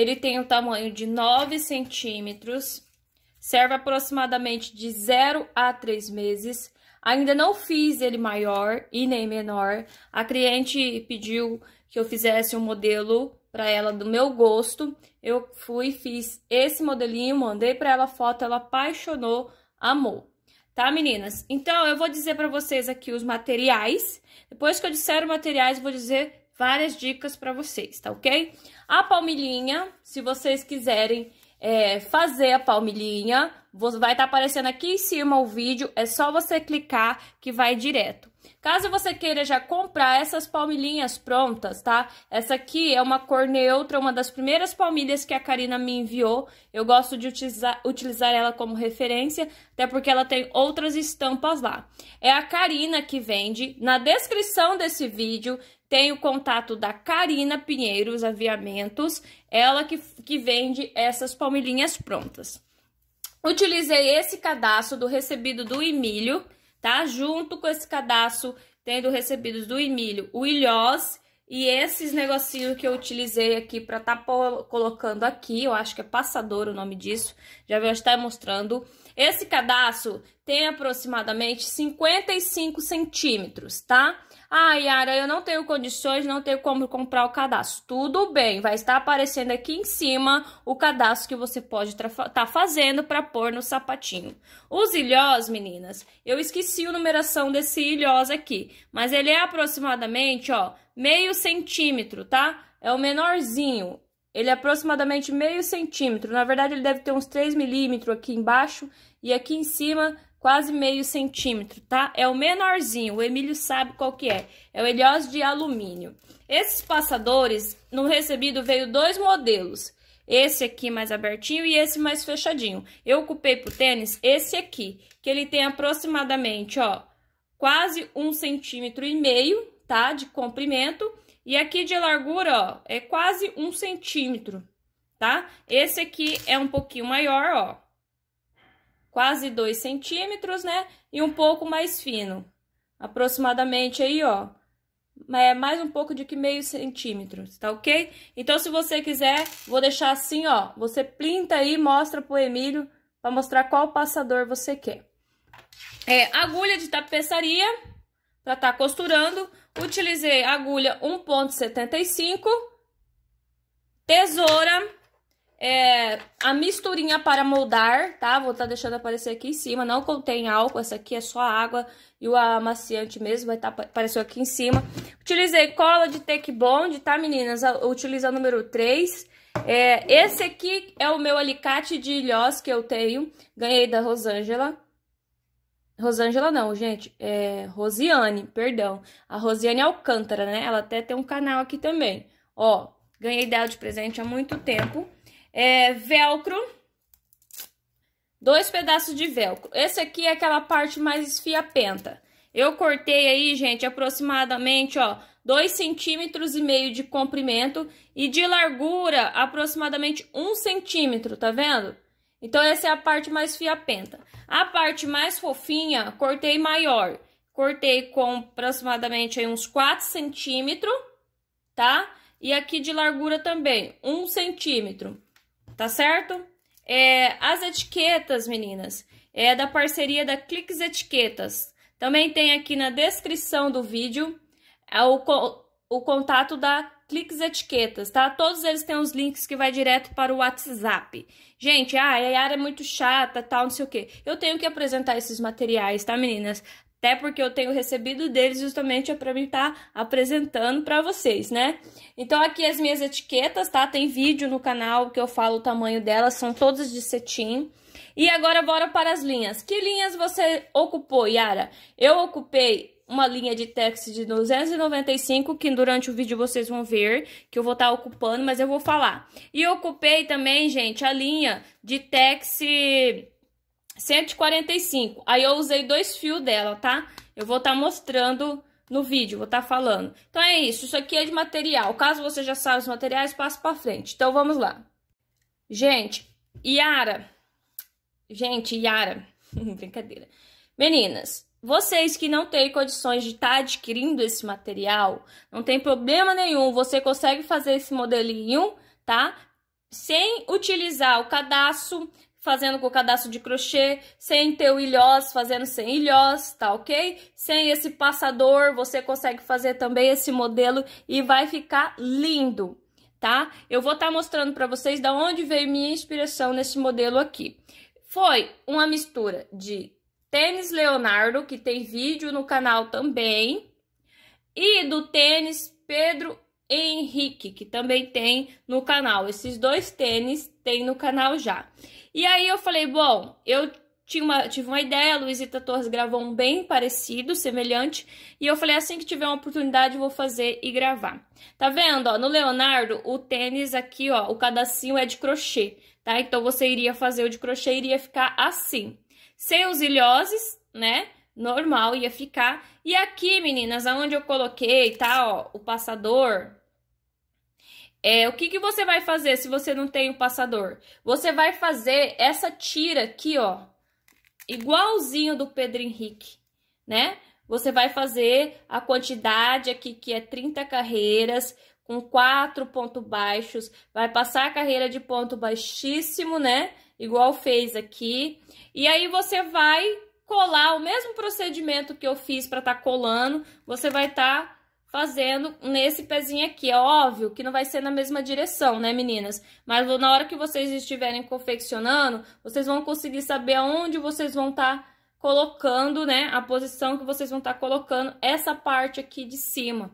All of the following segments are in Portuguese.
Ele tem o um tamanho de 9 centímetros, serve aproximadamente de 0 a 3 meses. Ainda não fiz ele maior e nem menor. A cliente pediu que eu fizesse um modelo para ela do meu gosto. Eu fui, fiz esse modelinho, mandei para ela foto, ela apaixonou, amou. Tá, meninas? Então, eu vou dizer para vocês aqui os materiais. Depois que eu disser os materiais, vou dizer várias dicas para vocês, tá ok? A palmilhinha, se vocês quiserem é, fazer a palmilhinha, vai estar tá aparecendo aqui em cima o vídeo, é só você clicar que vai direto. Caso você queira já comprar essas palmilhinhas prontas, tá? Essa aqui é uma cor neutra, uma das primeiras palmilhas que a Karina me enviou. Eu gosto de utilizar, utilizar ela como referência, até porque ela tem outras estampas lá. É a Karina que vende. Na descrição desse vídeo tem o contato da Karina Pinheiros Aviamentos, ela que, que vende essas palmilhinhas prontas. Utilizei esse cadastro do recebido do Emílio, tá? Junto com esse cadastro, tendo recebidos do Emílio, o Ilhós e esses negocinhos que eu utilizei aqui para tá colocando aqui, eu acho que é passador o nome disso, já vou estar mostrando. Esse cadastro tem aproximadamente 55 centímetros, tá? Ah, Yara, eu não tenho condições, não tenho como comprar o cadastro. Tudo bem, vai estar aparecendo aqui em cima o cadastro que você pode estar tá fazendo para pôr no sapatinho. Os ilhós, meninas, eu esqueci a numeração desse ilhós aqui, mas ele é aproximadamente, ó, meio centímetro, tá? É o menorzinho. Ele é aproximadamente meio centímetro. Na verdade, ele deve ter uns 3 milímetros aqui embaixo e aqui em cima quase meio centímetro, tá? É o menorzinho, o Emílio sabe qual que é. É o Helios de alumínio. Esses passadores, no recebido veio dois modelos. Esse aqui mais abertinho e esse mais fechadinho. Eu ocupei pro tênis esse aqui, que ele tem aproximadamente, ó, quase um centímetro e meio, tá? De comprimento. E aqui de largura, ó, é quase um centímetro, tá? Esse aqui é um pouquinho maior, ó quase 2 centímetros, né? E um pouco mais fino, aproximadamente aí, ó, é mais um pouco de que meio centímetro, tá ok? Então, se você quiser, vou deixar assim, ó, você pinta aí, mostra pro Emílio, para mostrar qual passador você quer. É, agulha de tapeçaria, para estar tá costurando, utilizei agulha 1.75, tesoura é, a misturinha para moldar, tá? Vou estar tá deixando aparecer aqui em cima. Não contém álcool, essa aqui é só água e o amaciante mesmo vai estar tá, apareceu aqui em cima. Utilizei cola de Take Bond, tá, meninas? Utiliza o número 3. É, esse aqui é o meu alicate de ilhós que eu tenho. Ganhei da Rosângela. Rosângela não, gente. É Rosiane, perdão. A Rosiane Alcântara, né? Ela até tem um canal aqui também. Ó, ganhei dela de presente há muito tempo é, velcro, dois pedaços de velcro. Esse aqui é aquela parte mais esfiapenta. Eu cortei aí, gente, aproximadamente, ó, dois centímetros e meio de comprimento e de largura aproximadamente um centímetro, tá vendo? Então, essa é a parte mais fiapenta. A parte mais fofinha, cortei maior. Cortei com aproximadamente aí, uns 4 centímetros, tá? E aqui de largura também, 1 um centímetro tá certo? É, as etiquetas, meninas, é da parceria da Cliques Etiquetas. Também tem aqui na descrição do vídeo é o, o contato da Cliques Etiquetas, tá? Todos eles têm os links que vai direto para o WhatsApp. Gente, ah, a Yara é muito chata, tal, não sei o quê. Eu tenho que apresentar esses materiais, tá, meninas? Até porque eu tenho recebido deles justamente é para mim estar tá apresentando para vocês, né? Então aqui as minhas etiquetas, tá? Tem vídeo no canal que eu falo o tamanho delas, são todas de cetim. E agora bora para as linhas. Que linhas você ocupou, Yara? Eu ocupei uma linha de texto de 295, que durante o vídeo vocês vão ver, que eu vou estar tá ocupando, mas eu vou falar. E ocupei também, gente, a linha de Texi... 145. Aí eu usei dois fios dela, tá? Eu vou estar tá mostrando no vídeo, vou estar tá falando. Então é isso, isso aqui é de material. Caso você já saiba os materiais, passa para frente. Então vamos lá. Gente, Yara. Gente, Yara. Brincadeira. Meninas, vocês que não têm condições de estar tá adquirindo esse material, não tem problema nenhum, você consegue fazer esse modelinho, tá? Sem utilizar o cadastro, fazendo com o cadastro de crochê, sem ter o ilhós, fazendo sem ilhós, tá ok? Sem esse passador, você consegue fazer também esse modelo e vai ficar lindo, tá? Eu vou estar tá mostrando para vocês da onde veio minha inspiração nesse modelo aqui. Foi uma mistura de tênis Leonardo, que tem vídeo no canal também, e do tênis Pedro Henrique, que também tem no canal. Esses dois tênis tem no canal já. E aí eu falei, bom, eu tinha uma, tive uma ideia, a Luizita Torres gravou um bem parecido, semelhante, e eu falei, assim que tiver uma oportunidade, vou fazer e gravar. Tá vendo, ó, no Leonardo, o tênis aqui, ó, o cadacinho é de crochê, tá? Então, você iria fazer o de crochê, iria ficar assim. Sem os ilhoses, né? Normal, ia ficar. E aqui, meninas, aonde eu coloquei, tá, ó, o passador, é, o que, que você vai fazer se você não tem o passador? Você vai fazer essa tira aqui, ó, igualzinho do Pedro Henrique, né? Você vai fazer a quantidade aqui, que é 30 carreiras, com quatro pontos baixos, vai passar a carreira de ponto baixíssimo, né? Igual fez aqui. E aí você vai colar o mesmo procedimento que eu fiz para tá colando, você vai tá fazendo nesse pezinho aqui. É óbvio que não vai ser na mesma direção, né, meninas? Mas na hora que vocês estiverem confeccionando, vocês vão conseguir saber aonde vocês vão estar tá colocando, né, a posição que vocês vão estar tá colocando essa parte aqui de cima.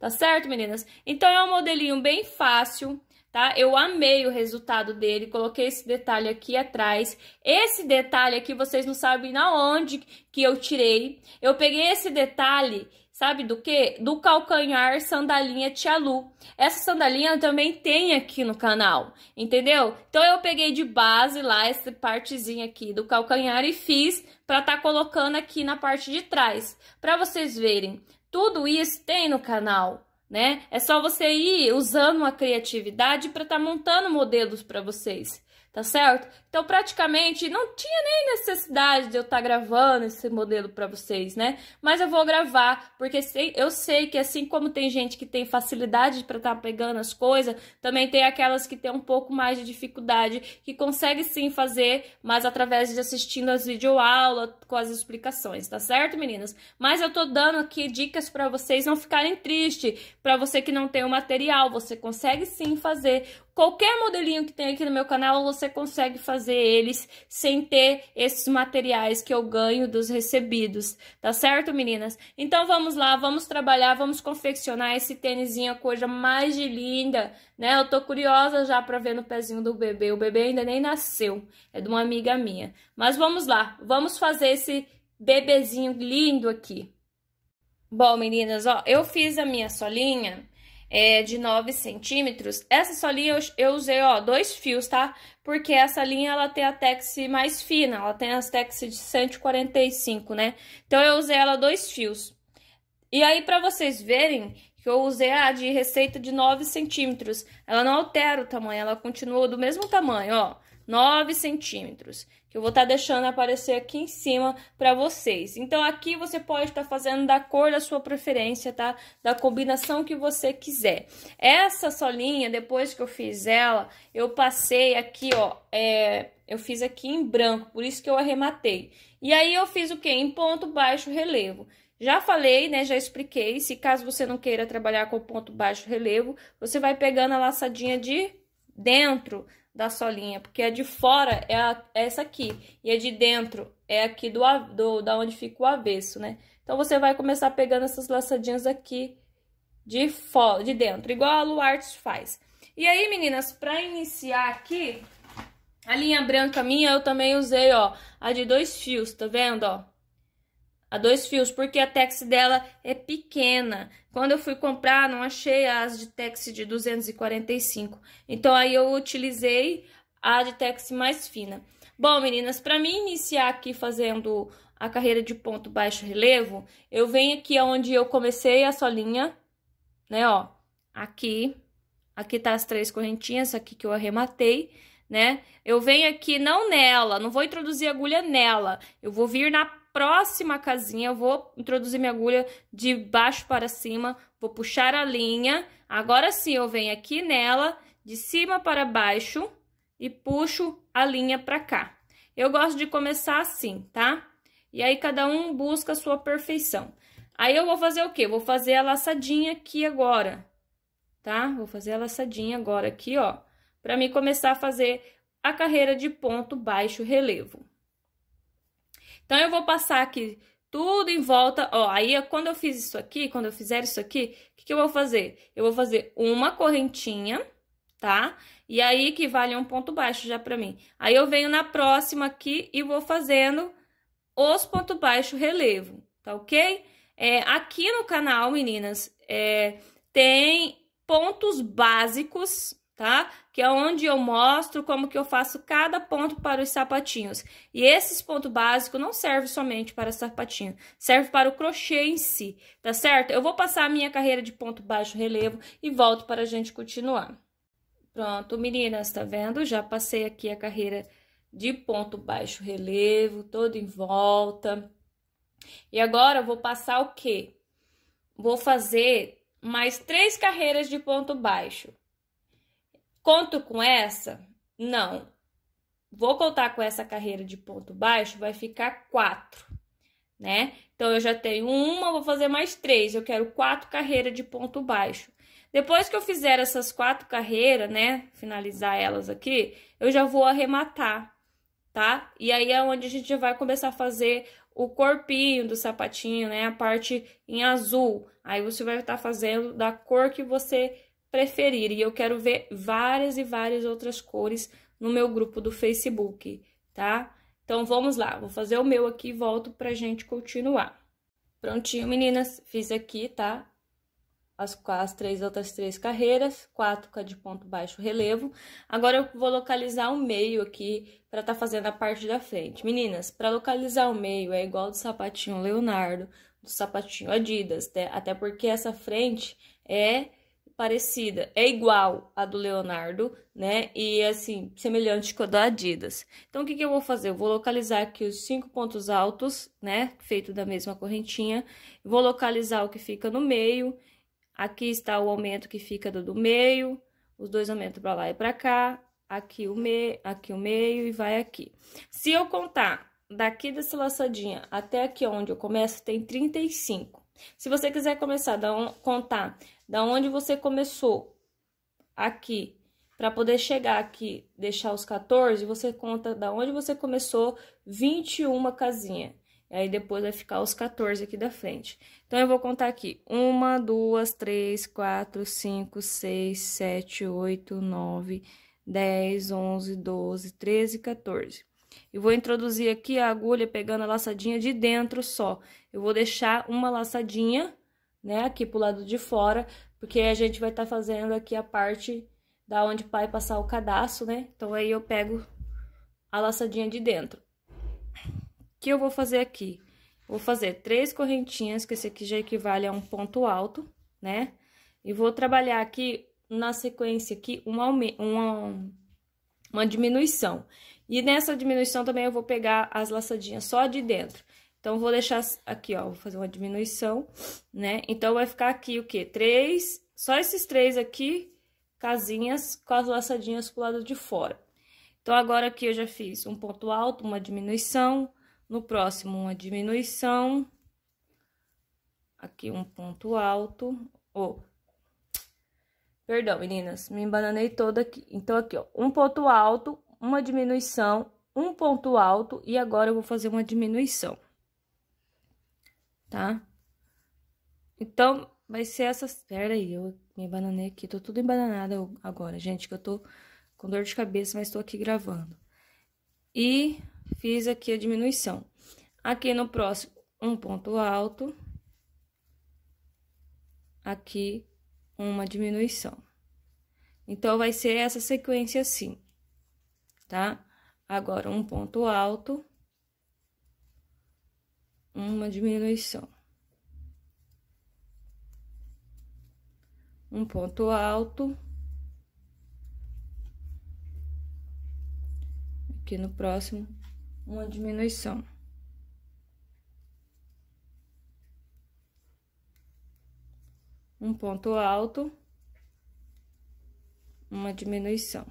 Tá certo, meninas? Então, é um modelinho bem fácil, tá? Eu amei o resultado dele, coloquei esse detalhe aqui atrás. Esse detalhe aqui, vocês não sabem na onde que eu tirei. Eu peguei esse detalhe Sabe do que? Do calcanhar sandalinha Tia Lu. Essa sandalinha também tem aqui no canal, entendeu? Então eu peguei de base lá essa partezinha aqui do calcanhar e fiz para tá colocando aqui na parte de trás, para vocês verem. Tudo isso tem no canal, né? É só você ir usando a criatividade para tá montando modelos para vocês, tá certo? Então, praticamente, não tinha nem necessidade de eu estar tá gravando esse modelo para vocês, né? Mas eu vou gravar, porque eu sei que assim como tem gente que tem facilidade para estar tá pegando as coisas, também tem aquelas que tem um pouco mais de dificuldade, que consegue sim fazer, mas através de assistindo as videoaulas com as explicações, tá certo, meninas? Mas eu tô dando aqui dicas para vocês não ficarem tristes, para você que não tem o material, você consegue sim fazer. Qualquer modelinho que tem aqui no meu canal, você consegue fazer fazer eles sem ter esses materiais que eu ganho dos recebidos, tá certo, meninas? Então vamos lá, vamos trabalhar, vamos confeccionar esse tênisinho, a coisa mais de linda, né? Eu tô curiosa já pra ver no pezinho do bebê, o bebê ainda nem nasceu, é de uma amiga minha. Mas vamos lá, vamos fazer esse bebezinho lindo aqui. Bom, meninas, ó, eu fiz a minha solinha é, de 9 centímetros. Essa solinha eu, eu, usei, ó, dois fios, tá? Porque essa linha, ela tem a tex mais fina, ela tem as tex de 145, né? Então, eu usei ela dois fios. E aí, pra vocês verem que eu usei a de receita de 9 centímetros, ela não altera o tamanho, ela continua do mesmo tamanho, ó, 9 centímetros que eu vou estar tá deixando aparecer aqui em cima para vocês. Então, aqui você pode estar tá fazendo da cor da sua preferência, tá? Da combinação que você quiser. Essa solinha, depois que eu fiz ela, eu passei aqui, ó, é, eu fiz aqui em branco, por isso que eu arrematei. E aí, eu fiz o quê? Em ponto baixo relevo. Já falei, né, já expliquei, se caso você não queira trabalhar com ponto baixo relevo, você vai pegando a laçadinha de dentro da solinha, porque a de fora é, a, é essa aqui, e a de dentro é aqui do, do, da onde fica o avesso, né? Então, você vai começar pegando essas laçadinhas aqui de, fora, de dentro, igual a Luarte faz. E aí, meninas, pra iniciar aqui, a linha branca minha eu também usei, ó, a de dois fios, tá vendo, ó? a dois fios, porque a tex dela é pequena. Quando eu fui comprar, não achei as de tex de 245. Então, aí eu utilizei a de tex mais fina. Bom, meninas, para mim iniciar aqui fazendo a carreira de ponto baixo relevo, eu venho aqui onde eu comecei a solinha, né, ó, aqui. Aqui tá as três correntinhas, aqui que eu arrematei, né? Eu venho aqui não nela, não vou introduzir agulha nela, eu vou vir na próxima casinha, eu vou introduzir minha agulha de baixo para cima, vou puxar a linha. Agora sim, eu venho aqui nela, de cima para baixo, e puxo a linha para cá. Eu gosto de começar assim, tá? E aí, cada um busca a sua perfeição. Aí, eu vou fazer o quê? Vou fazer a laçadinha aqui agora, tá? Vou fazer a laçadinha agora aqui, ó, para mim começar a fazer a carreira de ponto baixo relevo. Então, eu vou passar aqui tudo em volta. Ó, aí quando eu fiz isso aqui, quando eu fizer isso aqui, o que, que eu vou fazer? Eu vou fazer uma correntinha, tá? E aí que vale um ponto baixo já pra mim. Aí eu venho na próxima aqui e vou fazendo os pontos baixos relevo, tá ok? É, aqui no canal, meninas, é, tem pontos básicos, tá? que é onde eu mostro como que eu faço cada ponto para os sapatinhos. E esses pontos básicos não servem somente para sapatinho, serve para o crochê em si, tá certo? Eu vou passar a minha carreira de ponto baixo relevo e volto para a gente continuar. Pronto, meninas, tá vendo? Já passei aqui a carreira de ponto baixo relevo, todo em volta. E agora, eu vou passar o quê? Vou fazer mais três carreiras de ponto baixo. Conto com essa? Não. Vou contar com essa carreira de ponto baixo, vai ficar quatro, né? Então, eu já tenho uma, vou fazer mais três. Eu quero quatro carreiras de ponto baixo. Depois que eu fizer essas quatro carreiras, né? Finalizar elas aqui, eu já vou arrematar, tá? E aí é onde a gente vai começar a fazer o corpinho do sapatinho, né? A parte em azul. Aí você vai estar tá fazendo da cor que você preferir. E eu quero ver várias e várias outras cores no meu grupo do Facebook, tá? Então, vamos lá. Vou fazer o meu aqui e volto pra gente continuar. Prontinho, meninas. Fiz aqui, tá? As, as três outras três carreiras, quatro de ponto baixo relevo. Agora, eu vou localizar o meio aqui pra tá fazendo a parte da frente. Meninas, pra localizar o meio é igual do sapatinho Leonardo, do sapatinho Adidas, né? até porque essa frente é parecida, é igual a do Leonardo, né? E assim, semelhante com a da Adidas. Então, o que, que eu vou fazer? Eu vou localizar aqui os cinco pontos altos, né? Feito da mesma correntinha. Vou localizar o que fica no meio. Aqui está o aumento que fica do, do meio. Os dois aumentos para lá e para cá. Aqui o, meio, aqui o meio e vai aqui. Se eu contar daqui dessa laçadinha até aqui onde eu começo, tem 35. Se você quiser começar a um, contar da onde você começou aqui, para poder chegar aqui, deixar os 14, você conta da onde você começou 21 casinha. E aí depois vai ficar os 14 aqui da frente. Então, eu vou contar aqui. 1, 2, 3, 4, 5, 6, 7, 8, 9, 10, 11, 12, 13, 14. E vou introduzir aqui a agulha pegando a laçadinha de dentro só. Eu vou deixar uma laçadinha né? Aqui pro lado de fora, porque a gente vai estar tá fazendo aqui a parte da onde vai passar o cadastro, né? Então, aí eu pego a laçadinha de dentro. O que eu vou fazer aqui? Vou fazer três correntinhas, que esse aqui já equivale a um ponto alto, né? E vou trabalhar aqui, na sequência aqui, uma, uma, uma diminuição. E nessa diminuição também eu vou pegar as laçadinhas só de dentro. Então, vou deixar aqui, ó, vou fazer uma diminuição, né? Então, vai ficar aqui o quê? Três, só esses três aqui, casinhas com as laçadinhas pro lado de fora. Então, agora aqui eu já fiz um ponto alto, uma diminuição, no próximo uma diminuição, aqui um ponto alto, ou... Oh, perdão, meninas, me embananei toda aqui. Então, aqui, ó, um ponto alto, uma diminuição, um ponto alto, e agora eu vou fazer uma diminuição tá? Então, vai ser essas... Pera aí, eu me bananei aqui. Tô tudo embananada agora, gente, que eu tô com dor de cabeça, mas tô aqui gravando. E fiz aqui a diminuição. Aqui no próximo, um ponto alto. Aqui, uma diminuição. Então, vai ser essa sequência assim, tá? Agora, um ponto alto uma diminuição. Um ponto alto. Aqui no próximo, uma diminuição. Um ponto alto, uma diminuição.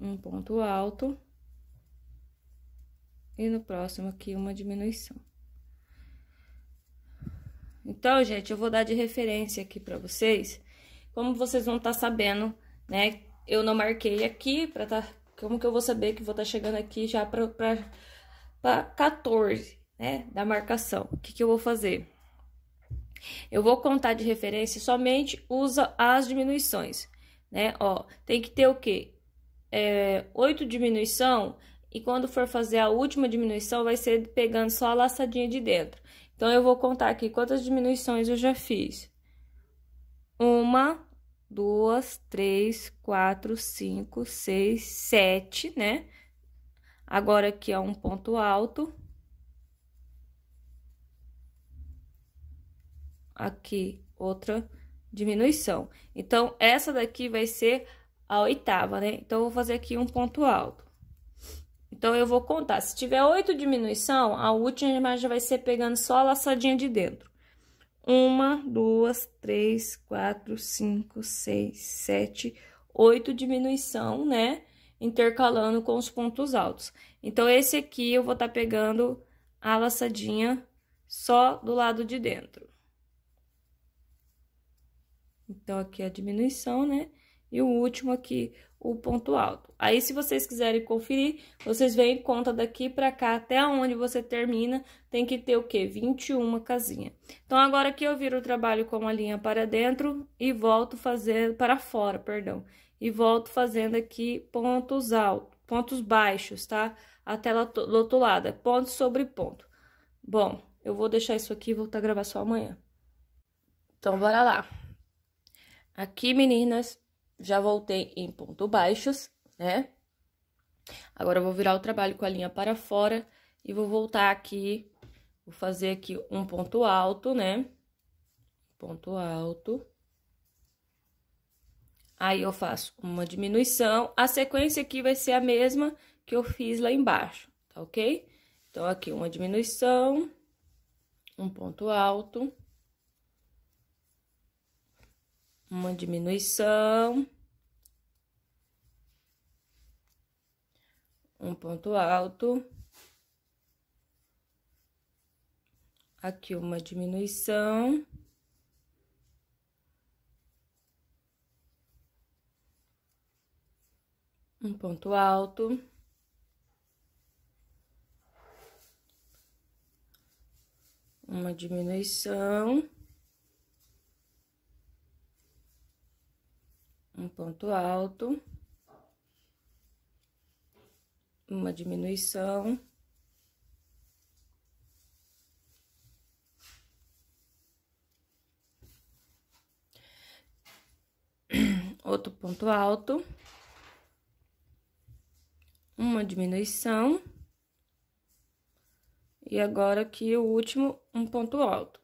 Um ponto alto e no próximo aqui uma diminuição. Então, gente, eu vou dar de referência aqui para vocês, como vocês vão estar tá sabendo, né? Eu não marquei aqui para tá como que eu vou saber que vou estar tá chegando aqui já para para 14, né, da marcação. O que que eu vou fazer? Eu vou contar de referência somente usa as diminuições, né? Ó, tem que ter o quê? É, 8 diminuição e quando for fazer a última diminuição, vai ser pegando só a laçadinha de dentro. Então, eu vou contar aqui quantas diminuições eu já fiz. Uma, duas, três, quatro, cinco, seis, sete, né? Agora, aqui é um ponto alto. Aqui, outra diminuição. Então, essa daqui vai ser a oitava, né? Então, eu vou fazer aqui um ponto alto. Então, eu vou contar. Se tiver oito diminuição, a última já vai ser pegando só a laçadinha de dentro. Uma, duas, três, quatro, cinco, seis, sete, oito diminuição, né? Intercalando com os pontos altos. Então, esse aqui eu vou estar tá pegando a laçadinha só do lado de dentro. Então, aqui é a diminuição, né? E o último aqui, o ponto alto. Aí, se vocês quiserem conferir, vocês veem conta daqui para cá até onde você termina, tem que ter o quê? 21 casinha. Então, agora que eu viro o trabalho com a linha para dentro e volto fazendo para fora, perdão, e volto fazendo aqui pontos altos, pontos baixos, tá? A tela lado, é ponto sobre ponto. Bom, eu vou deixar isso aqui e voltar a gravar só amanhã. Então, bora lá. Aqui, meninas, já voltei em ponto baixos, né? Agora eu vou virar o trabalho com a linha para fora e vou voltar aqui, vou fazer aqui um ponto alto, né? Ponto alto. Aí eu faço uma diminuição, a sequência aqui vai ser a mesma que eu fiz lá embaixo, tá ok? Então, aqui uma diminuição, um ponto alto. uma diminuição, um ponto alto, aqui uma diminuição. Um ponto alto. Uma diminuição. um ponto alto, uma diminuição. Outro ponto alto, uma diminuição, e agora aqui o último, um ponto alto.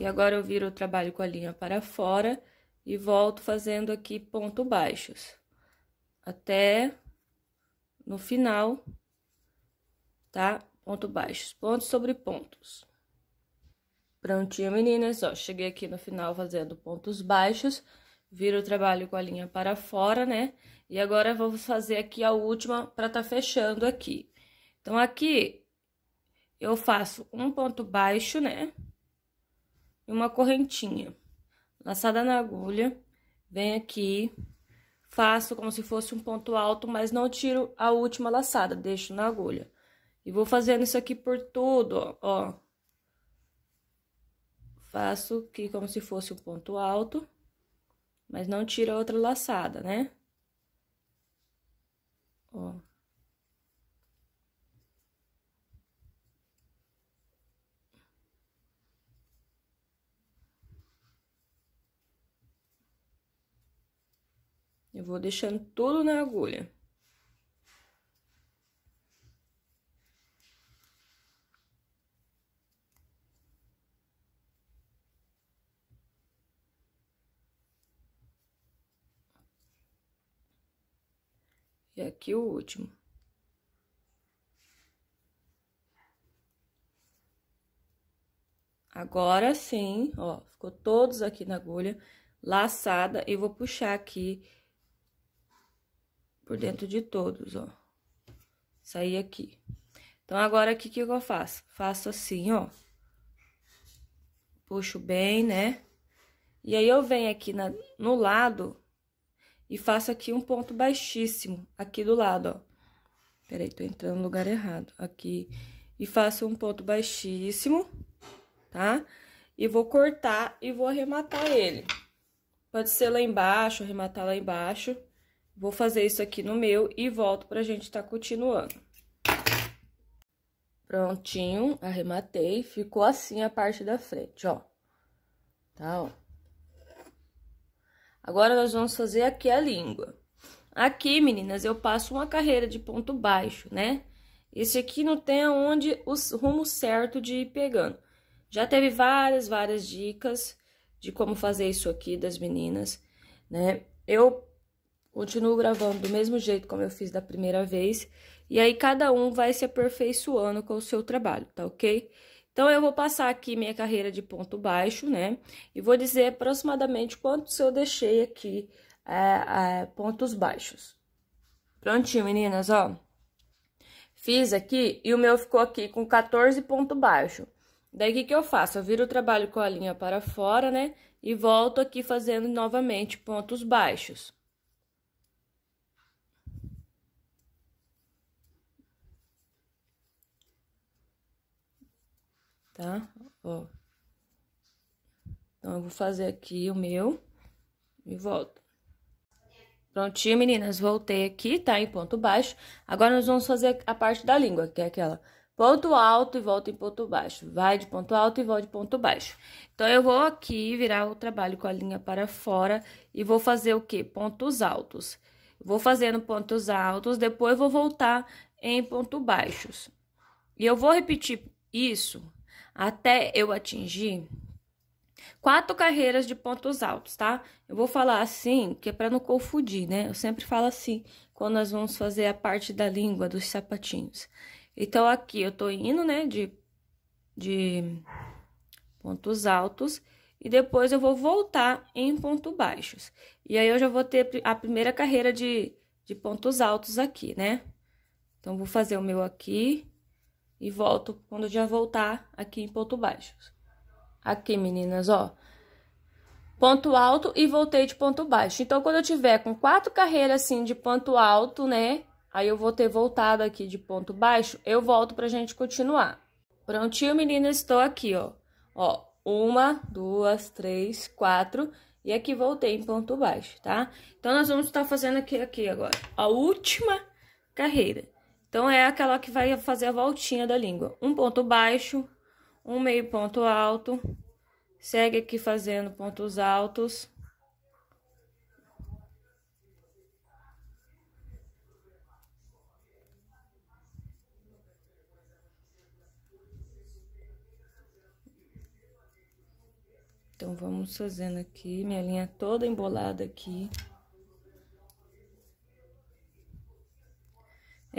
E agora eu viro o trabalho com a linha para fora e volto fazendo aqui ponto baixos. Até no final, tá? Ponto baixos, pontos sobre pontos. Prontinho, meninas, ó, cheguei aqui no final fazendo pontos baixos, viro o trabalho com a linha para fora, né? E agora vamos fazer aqui a última para tá fechando aqui. Então, aqui eu faço um ponto baixo, né? e uma correntinha. Laçada na agulha, venho aqui, faço como se fosse um ponto alto, mas não tiro a última laçada, deixo na agulha. E vou fazendo isso aqui por tudo, ó. Faço aqui como se fosse um ponto alto, mas não tiro a outra laçada, né? Ó. Eu vou deixando tudo na agulha. E aqui o último. Agora sim, ó, ficou todos aqui na agulha, laçada, e vou puxar aqui por dentro de todos, ó. Sair aqui. Então, agora, aqui que eu faço? Faço assim, ó. Puxo bem, né? E aí, eu venho aqui na, no lado e faço aqui um ponto baixíssimo, aqui do lado, ó. Peraí, tô entrando no lugar errado. Aqui. E faço um ponto baixíssimo, tá? E vou cortar e vou arrematar ele. Pode ser lá embaixo, arrematar lá embaixo. Vou fazer isso aqui no meu e volto pra gente tá continuando. Prontinho, arrematei. Ficou assim a parte da frente, ó. Tá, ó. Agora, nós vamos fazer aqui a língua. Aqui, meninas, eu passo uma carreira de ponto baixo, né? Esse aqui não tem aonde o rumo certo de ir pegando. Já teve várias, várias dicas de como fazer isso aqui das meninas, né? Eu Continuo gravando do mesmo jeito como eu fiz da primeira vez. E aí, cada um vai se aperfeiçoando com o seu trabalho, tá ok? Então, eu vou passar aqui minha carreira de ponto baixo, né? E vou dizer aproximadamente quantos eu deixei aqui é, é, pontos baixos. Prontinho, meninas, ó. Fiz aqui e o meu ficou aqui com 14 ponto baixo. Daí, o que, que eu faço? Eu viro o trabalho com a linha para fora, né? E volto aqui fazendo novamente pontos baixos. tá? Ó. Então, eu vou fazer aqui o meu e volto. Prontinho, meninas, voltei aqui, tá? Em ponto baixo. Agora, nós vamos fazer a parte da língua, que é aquela ponto alto e volta em ponto baixo. Vai de ponto alto e volta de ponto baixo. Então, eu vou aqui virar o trabalho com a linha para fora e vou fazer o quê? Pontos altos. Vou fazendo pontos altos, depois vou voltar em pontos baixos. E eu vou repetir isso até eu atingir quatro carreiras de pontos altos, tá? Eu vou falar assim, que é para não confundir, né? Eu sempre falo assim quando nós vamos fazer a parte da língua dos sapatinhos. Então aqui eu tô indo, né, de de pontos altos e depois eu vou voltar em pontos baixos. E aí eu já vou ter a primeira carreira de de pontos altos aqui, né? Então vou fazer o meu aqui e volto quando já voltar aqui em ponto baixo. Aqui, meninas, ó. Ponto alto e voltei de ponto baixo. Então, quando eu tiver com quatro carreiras assim de ponto alto, né? Aí eu vou ter voltado aqui de ponto baixo, eu volto pra gente continuar. Prontinho, meninas, estou aqui, ó. Ó, uma, duas, três, quatro. E aqui voltei em ponto baixo, tá? Então, nós vamos estar tá fazendo aqui, aqui agora a última carreira. Então é aquela que vai fazer a voltinha da língua. Um ponto baixo, um meio ponto alto, segue aqui fazendo pontos altos. Então, vamos fazendo aqui minha linha toda embolada aqui.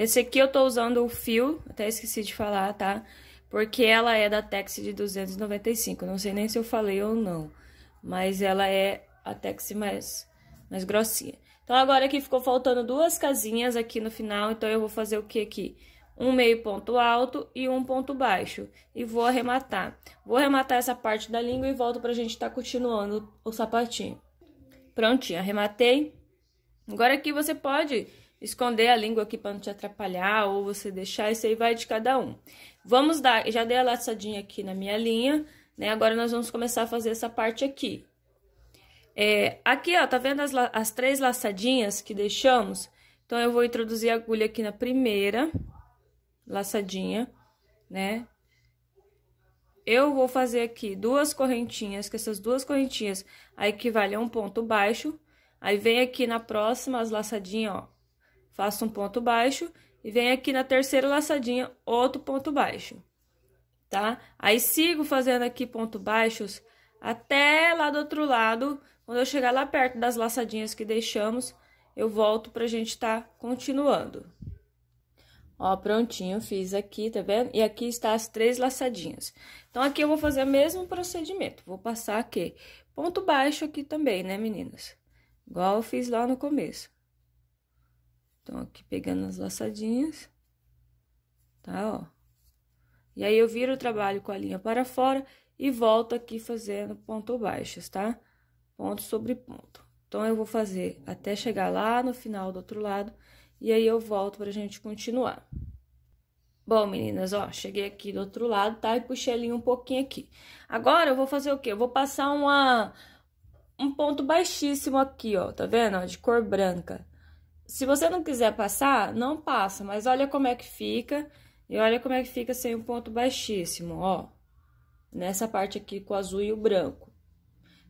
Esse aqui eu tô usando o fio, até esqueci de falar, tá? Porque ela é da Tex de 295, não sei nem se eu falei ou não. Mas ela é a Tex mais, mais grossinha. Então, agora aqui ficou faltando duas casinhas aqui no final, então eu vou fazer o que aqui? Um meio ponto alto e um ponto baixo. E vou arrematar. Vou arrematar essa parte da língua e volto pra gente tá continuando o sapatinho. Prontinho, arrematei. Agora aqui você pode esconder a língua aqui para não te atrapalhar ou você deixar, isso aí vai de cada um. Vamos dar, já dei a laçadinha aqui na minha linha, né? Agora nós vamos começar a fazer essa parte aqui. É, aqui, ó, tá vendo as, as três laçadinhas que deixamos? Então, eu vou introduzir a agulha aqui na primeira laçadinha, né? Eu vou fazer aqui duas correntinhas, que essas duas correntinhas aí equivale a um ponto baixo. Aí, vem aqui na próxima as laçadinhas, ó, faço um ponto baixo e venho aqui na terceira laçadinha, outro ponto baixo, tá? Aí sigo fazendo aqui ponto baixos até lá do outro lado, quando eu chegar lá perto das laçadinhas que deixamos, eu volto pra gente tá continuando. Ó, prontinho, fiz aqui, tá vendo? E aqui está as três laçadinhas. Então, aqui eu vou fazer o mesmo procedimento. Vou passar aqui, ponto baixo aqui também, né, meninas? Igual eu fiz lá no começo. Então, aqui pegando as laçadinhas, tá, ó. E aí, eu viro o trabalho com a linha para fora e volto aqui fazendo ponto baixos, tá? Ponto sobre ponto. Então, eu vou fazer até chegar lá no final do outro lado, e aí eu volto pra gente continuar. Bom, meninas, ó, cheguei aqui do outro lado, tá? E puxei a linha um pouquinho aqui. Agora, eu vou fazer o quê? Eu vou passar uma, um ponto baixíssimo aqui, ó, tá vendo? de cor branca se você não quiser passar, não passa, mas olha como é que fica. E olha como é que fica sem o um ponto baixíssimo, ó. Nessa parte aqui com o azul e o branco,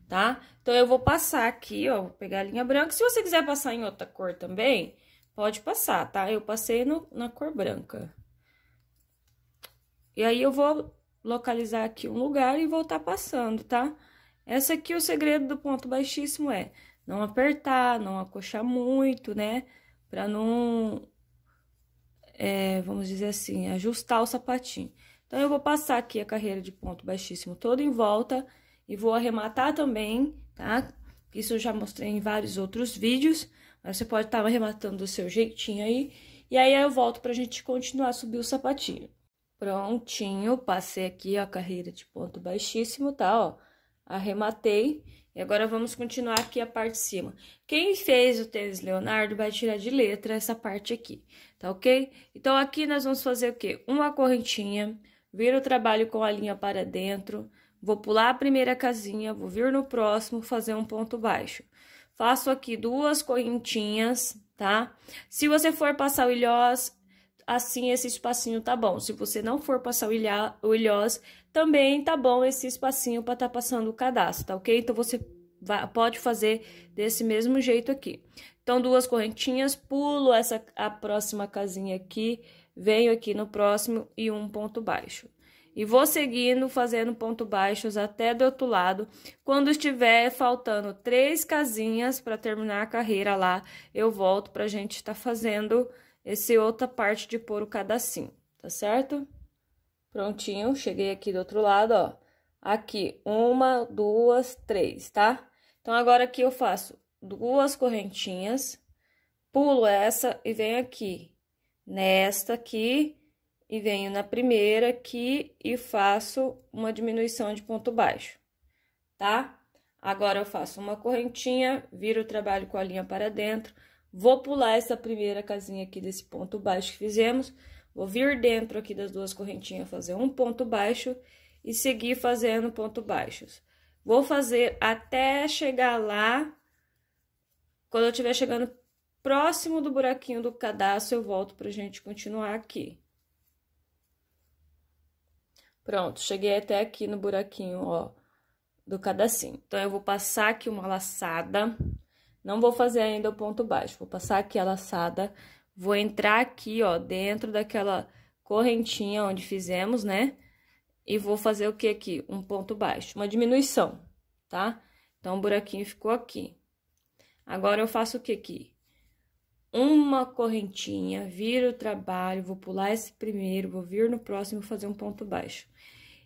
tá? Então, eu vou passar aqui, ó, vou pegar a linha branca. Se você quiser passar em outra cor também, pode passar, tá? Eu passei no, na cor branca. E aí, eu vou localizar aqui um lugar e vou estar tá passando, tá? Essa aqui, o segredo do ponto baixíssimo é não apertar, não acochar muito, né? Para não, é, vamos dizer assim, ajustar o sapatinho. Então, eu vou passar aqui a carreira de ponto baixíssimo toda em volta e vou arrematar também, tá? Isso eu já mostrei em vários outros vídeos, mas você pode estar arrematando do seu jeitinho aí. E aí, eu volto pra gente continuar a subir o sapatinho. Prontinho, passei aqui a carreira de ponto baixíssimo, tá? Ó, arrematei. E agora vamos continuar aqui a parte de cima. Quem fez o tênis Leonardo vai tirar de letra essa parte aqui, tá ok? Então, aqui nós vamos fazer o quê? Uma correntinha, vir o trabalho com a linha para dentro, vou pular a primeira casinha, vou vir no próximo, fazer um ponto baixo. Faço aqui duas correntinhas, tá? Se você for passar o ilhós, assim esse espacinho tá bom. Se você não for passar o, ilha, o ilhós, também tá bom esse espacinho para estar tá passando o cadastro, tá ok? Então, você vai, pode fazer desse mesmo jeito aqui. Então, duas correntinhas, pulo essa a próxima casinha aqui, venho aqui no próximo e um ponto baixo. E vou seguindo fazendo ponto baixos até do outro lado. Quando estiver faltando três casinhas para terminar a carreira lá, eu volto para a gente estar tá fazendo esse outra parte de pôr o cadacinho, tá certo? Prontinho, cheguei aqui do outro lado, ó. Aqui, uma, duas, três, tá? Então, agora aqui eu faço duas correntinhas, pulo essa e venho aqui, nesta aqui, e venho na primeira aqui e faço uma diminuição de ponto baixo, tá? Agora, eu faço uma correntinha, viro o trabalho com a linha para dentro Vou pular essa primeira casinha aqui desse ponto baixo que fizemos. Vou vir dentro aqui das duas correntinhas, fazer um ponto baixo e seguir fazendo ponto baixos. Vou fazer até chegar lá. Quando eu estiver chegando próximo do buraquinho do cadastro, eu volto pra gente continuar aqui. Pronto, cheguei até aqui no buraquinho, ó, do cadacinho. Então, eu vou passar aqui uma laçada não vou fazer ainda o ponto baixo, vou passar aqui a laçada, vou entrar aqui, ó, dentro daquela correntinha onde fizemos, né? E vou fazer o que aqui? Um ponto baixo, uma diminuição, tá? Então, o buraquinho ficou aqui. Agora, eu faço o que aqui? Uma correntinha, viro o trabalho, vou pular esse primeiro, vou vir no próximo fazer um ponto baixo.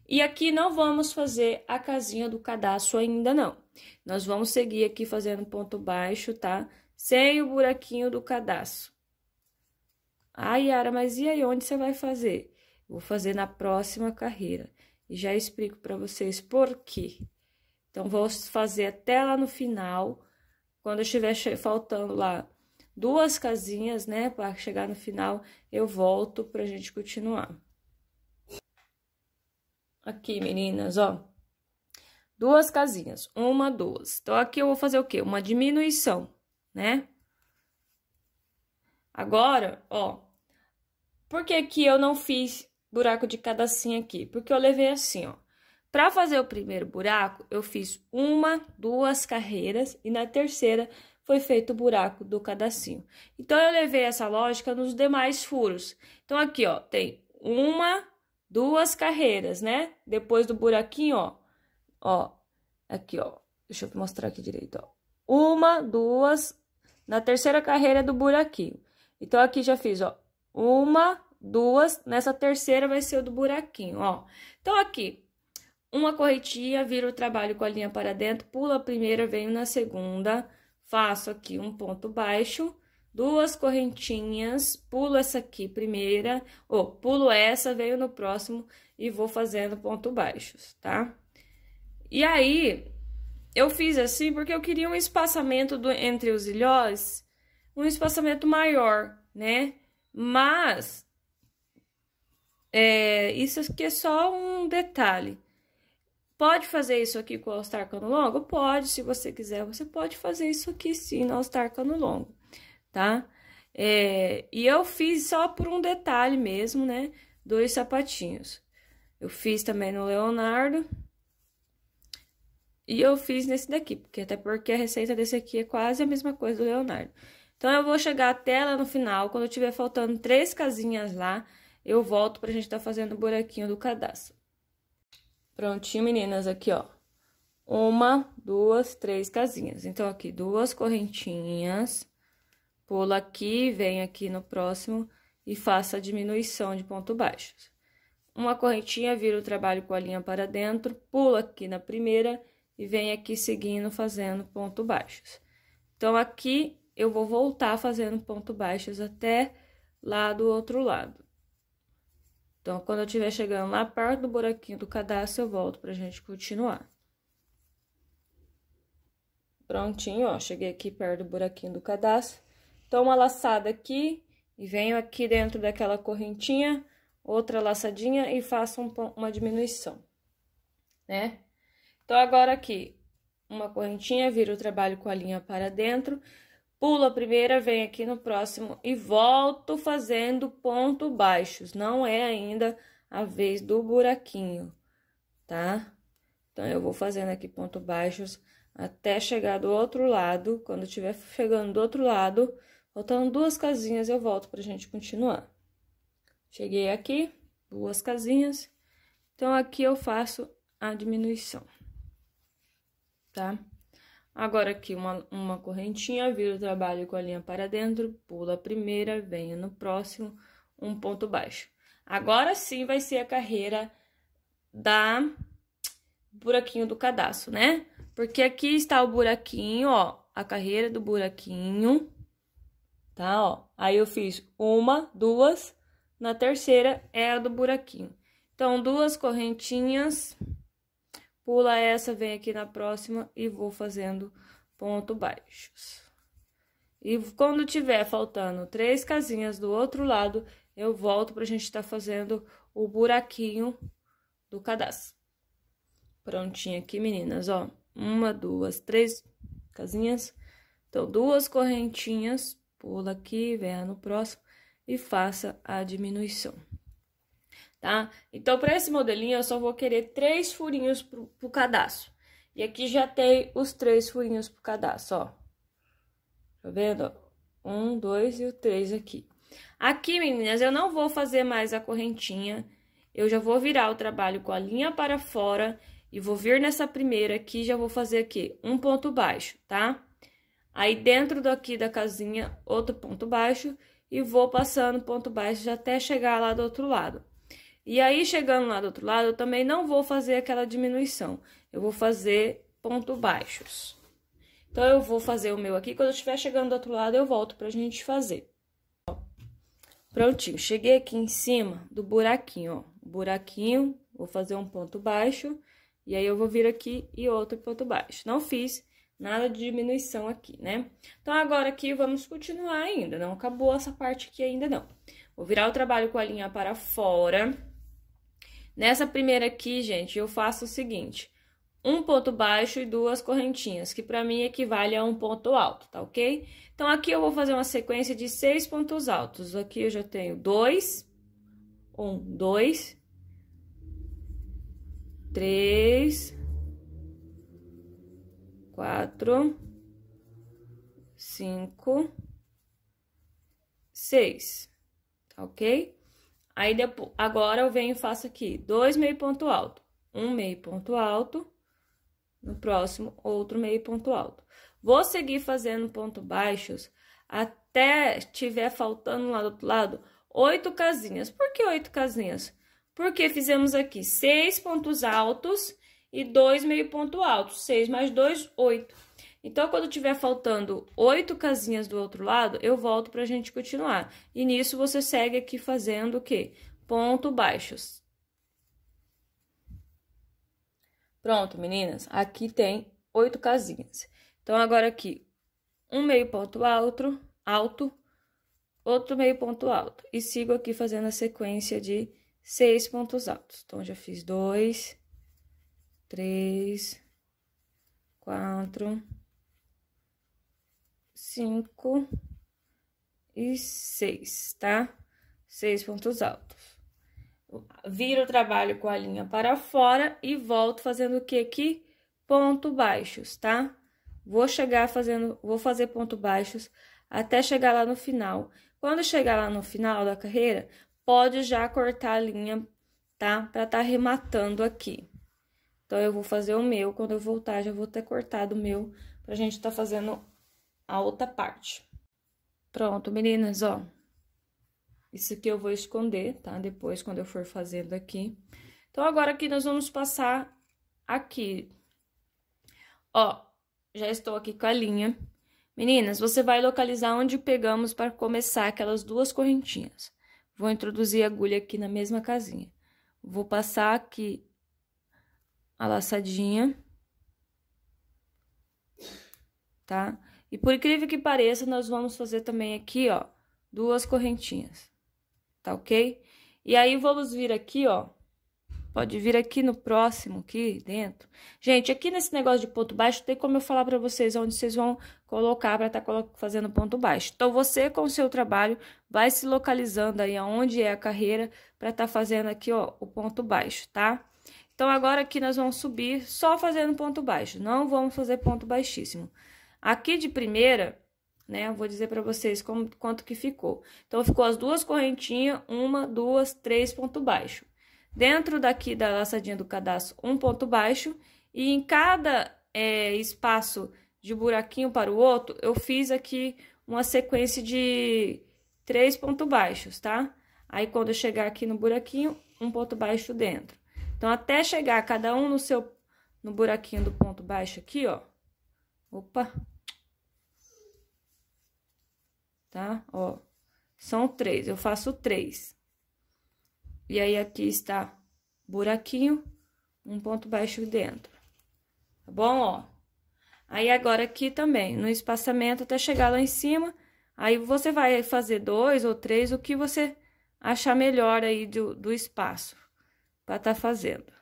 E aqui não vamos fazer a casinha do cadastro ainda não. Nós vamos seguir aqui fazendo ponto baixo, tá? Sem o buraquinho do cadastro. Ah, Yara, mas e aí onde você vai fazer? Vou fazer na próxima carreira. E já explico para vocês por quê. Então, vou fazer até lá no final, quando eu estiver faltando lá duas casinhas, né, para chegar no final, eu volto pra gente continuar. Aqui, meninas, ó. Duas casinhas. Uma, duas. Então, aqui eu vou fazer o quê? Uma diminuição, né? Agora, ó. Por que que eu não fiz buraco de assim aqui? Porque eu levei assim, ó. Para fazer o primeiro buraco, eu fiz uma, duas carreiras e na terceira foi feito o buraco do cadacinho. Então, eu levei essa lógica nos demais furos. Então, aqui, ó, tem uma, duas carreiras, né? Depois do buraquinho, ó, ó, aqui, ó, deixa eu mostrar aqui direito, ó. Uma, duas, na terceira carreira do buraquinho. Então, aqui já fiz, ó, uma, duas, nessa terceira vai ser o do buraquinho, ó. Então, aqui, uma corretinha, viro o trabalho com a linha para dentro, pulo a primeira, venho na segunda, faço aqui um ponto baixo, duas correntinhas, pulo essa aqui primeira, ou pulo essa, venho no próximo e vou fazendo ponto baixos, tá? E aí, eu fiz assim porque eu queria um espaçamento do, entre os ilhós, um espaçamento maior, né? Mas, é, isso aqui é só um detalhe. Pode fazer isso aqui com o all-star cano longo? Pode, se você quiser, você pode fazer isso aqui sim, no all-star cano longo tá? É, e eu fiz só por um detalhe mesmo, né? Dois sapatinhos. Eu fiz também no Leonardo. E eu fiz nesse daqui, porque até porque a receita desse aqui é quase a mesma coisa do Leonardo. Então, eu vou chegar até lá no final. Quando tiver faltando três casinhas lá, eu volto pra gente tá fazendo o buraquinho do cadastro. Prontinho, meninas, aqui, ó. Uma, duas, três casinhas. Então, aqui, duas correntinhas pulo aqui, vem aqui no próximo e faço a diminuição de ponto baixo. Uma correntinha, vira o trabalho com a linha para dentro, pulo aqui na primeira e vem aqui seguindo fazendo ponto baixos. Então, aqui eu vou voltar fazendo ponto baixos até lá do outro lado. Então, quando eu estiver chegando lá perto do buraquinho do cadastro, eu volto pra gente continuar. Prontinho, ó, cheguei aqui perto do buraquinho do cadastro. Então, uma laçada aqui, e venho aqui dentro daquela correntinha, outra laçadinha e faço um, uma diminuição, né? Então, agora aqui, uma correntinha, viro o trabalho com a linha para dentro, pulo a primeira, venho aqui no próximo e volto fazendo ponto baixos. Não é ainda a vez do buraquinho, tá? Então, eu vou fazendo aqui ponto baixos até chegar do outro lado. Quando estiver chegando do outro lado, Faltando duas casinhas, eu volto pra gente continuar. Cheguei aqui, duas casinhas. Então, aqui eu faço a diminuição, tá? Agora, aqui uma, uma correntinha, viro o trabalho com a linha para dentro, pulo a primeira, venho no próximo, um ponto baixo. Agora sim vai ser a carreira da buraquinho do cadastro, né? Porque aqui está o buraquinho, ó, a carreira do buraquinho tá? Ó, aí eu fiz uma, duas, na terceira é a do buraquinho. Então, duas correntinhas, pula essa, vem aqui na próxima e vou fazendo ponto baixos. E quando tiver faltando três casinhas do outro lado, eu volto pra gente estar tá fazendo o buraquinho do cadastro. Prontinho aqui, meninas, ó. Uma, duas, três casinhas. Então, duas correntinhas pula aqui, venha no próximo e faça a diminuição. Tá? Então, para esse modelinho, eu só vou querer três furinhos pro, pro cadastro. E aqui já tem os três furinhos pro cadastro, ó. Tá vendo? Um, dois e o três aqui. Aqui, meninas, eu não vou fazer mais a correntinha. Eu já vou virar o trabalho com a linha para fora e vou vir nessa primeira aqui já vou fazer aqui um ponto baixo, tá? Aí dentro daqui da casinha, outro ponto baixo e vou passando ponto baixo até chegar lá do outro lado. E aí chegando lá do outro lado, eu também não vou fazer aquela diminuição. Eu vou fazer ponto baixos. Então eu vou fazer o meu aqui, quando eu estiver chegando do outro lado, eu volto pra gente fazer. Prontinho, cheguei aqui em cima do buraquinho, ó. Buraquinho, vou fazer um ponto baixo, e aí eu vou vir aqui e outro ponto baixo. Não fiz nada de diminuição aqui, né? Então, agora aqui vamos continuar ainda, não acabou essa parte aqui ainda não. Vou virar o trabalho com a linha para fora. Nessa primeira aqui, gente, eu faço o seguinte, um ponto baixo e duas correntinhas, que para mim equivale a um ponto alto, tá ok? Então, aqui eu vou fazer uma sequência de seis pontos altos. Aqui eu já tenho dois, um, dois, três, quatro, cinco, seis, tá ok? Aí, depois, agora eu venho e faço aqui dois meio ponto alto, um meio ponto alto, no próximo, outro meio ponto alto. Vou seguir fazendo ponto baixos até tiver faltando lá do outro lado oito casinhas. Por que oito casinhas? Porque fizemos aqui seis pontos altos e dois meio ponto alto. 6 mais 2, 8. Então, quando tiver faltando oito casinhas do outro lado, eu volto para a gente continuar. E nisso, você segue aqui fazendo o quê? Ponto baixos. Pronto, meninas. Aqui tem oito casinhas. Então, agora aqui, um meio ponto alto, alto, outro meio ponto alto. E sigo aqui fazendo a sequência de seis pontos altos. Então, já fiz dois, três, quatro, cinco e seis, tá? Seis pontos altos. Viro o trabalho com a linha para fora e volto fazendo o que aqui? Ponto baixos, tá? Vou chegar fazendo, vou fazer ponto baixos até chegar lá no final. Quando chegar lá no final da carreira, pode já cortar a linha, tá? Para tá rematando aqui. Então, eu vou fazer o meu, quando eu voltar, já vou ter cortado o meu, pra gente tá fazendo a outra parte. Pronto, meninas, ó. Isso aqui eu vou esconder, tá? Depois, quando eu for fazendo aqui. Então, agora aqui nós vamos passar aqui. Ó, já estou aqui com a linha. Meninas, você vai localizar onde pegamos para começar aquelas duas correntinhas. Vou introduzir a agulha aqui na mesma casinha. Vou passar aqui a laçadinha, tá? E por incrível que pareça, nós vamos fazer também aqui, ó, duas correntinhas, tá ok? E aí, vamos vir aqui, ó, pode vir aqui no próximo, aqui dentro. Gente, aqui nesse negócio de ponto baixo, tem como eu falar pra vocês onde vocês vão colocar pra tá fazendo ponto baixo. Então, você, com o seu trabalho, vai se localizando aí aonde é a carreira pra tá fazendo aqui, ó, o ponto baixo, tá? Então, agora aqui nós vamos subir só fazendo ponto baixo, não vamos fazer ponto baixíssimo. Aqui de primeira, né, eu vou dizer para vocês como, quanto que ficou. Então, ficou as duas correntinhas, uma, duas, três ponto baixo. Dentro daqui da laçadinha do cadastro, um ponto baixo. E em cada é, espaço de buraquinho para o outro, eu fiz aqui uma sequência de três pontos baixos, tá? Aí, quando eu chegar aqui no buraquinho, um ponto baixo dentro. Então, até chegar cada um no seu no buraquinho do ponto baixo aqui, ó. Opa! Tá? Ó, são três, eu faço três. E aí, aqui está buraquinho, um ponto baixo dentro. Tá bom, ó? Aí, agora aqui também, no espaçamento até chegar lá em cima. Aí, você vai fazer dois ou três, o que você achar melhor aí do, do espaço para estar tá fazendo.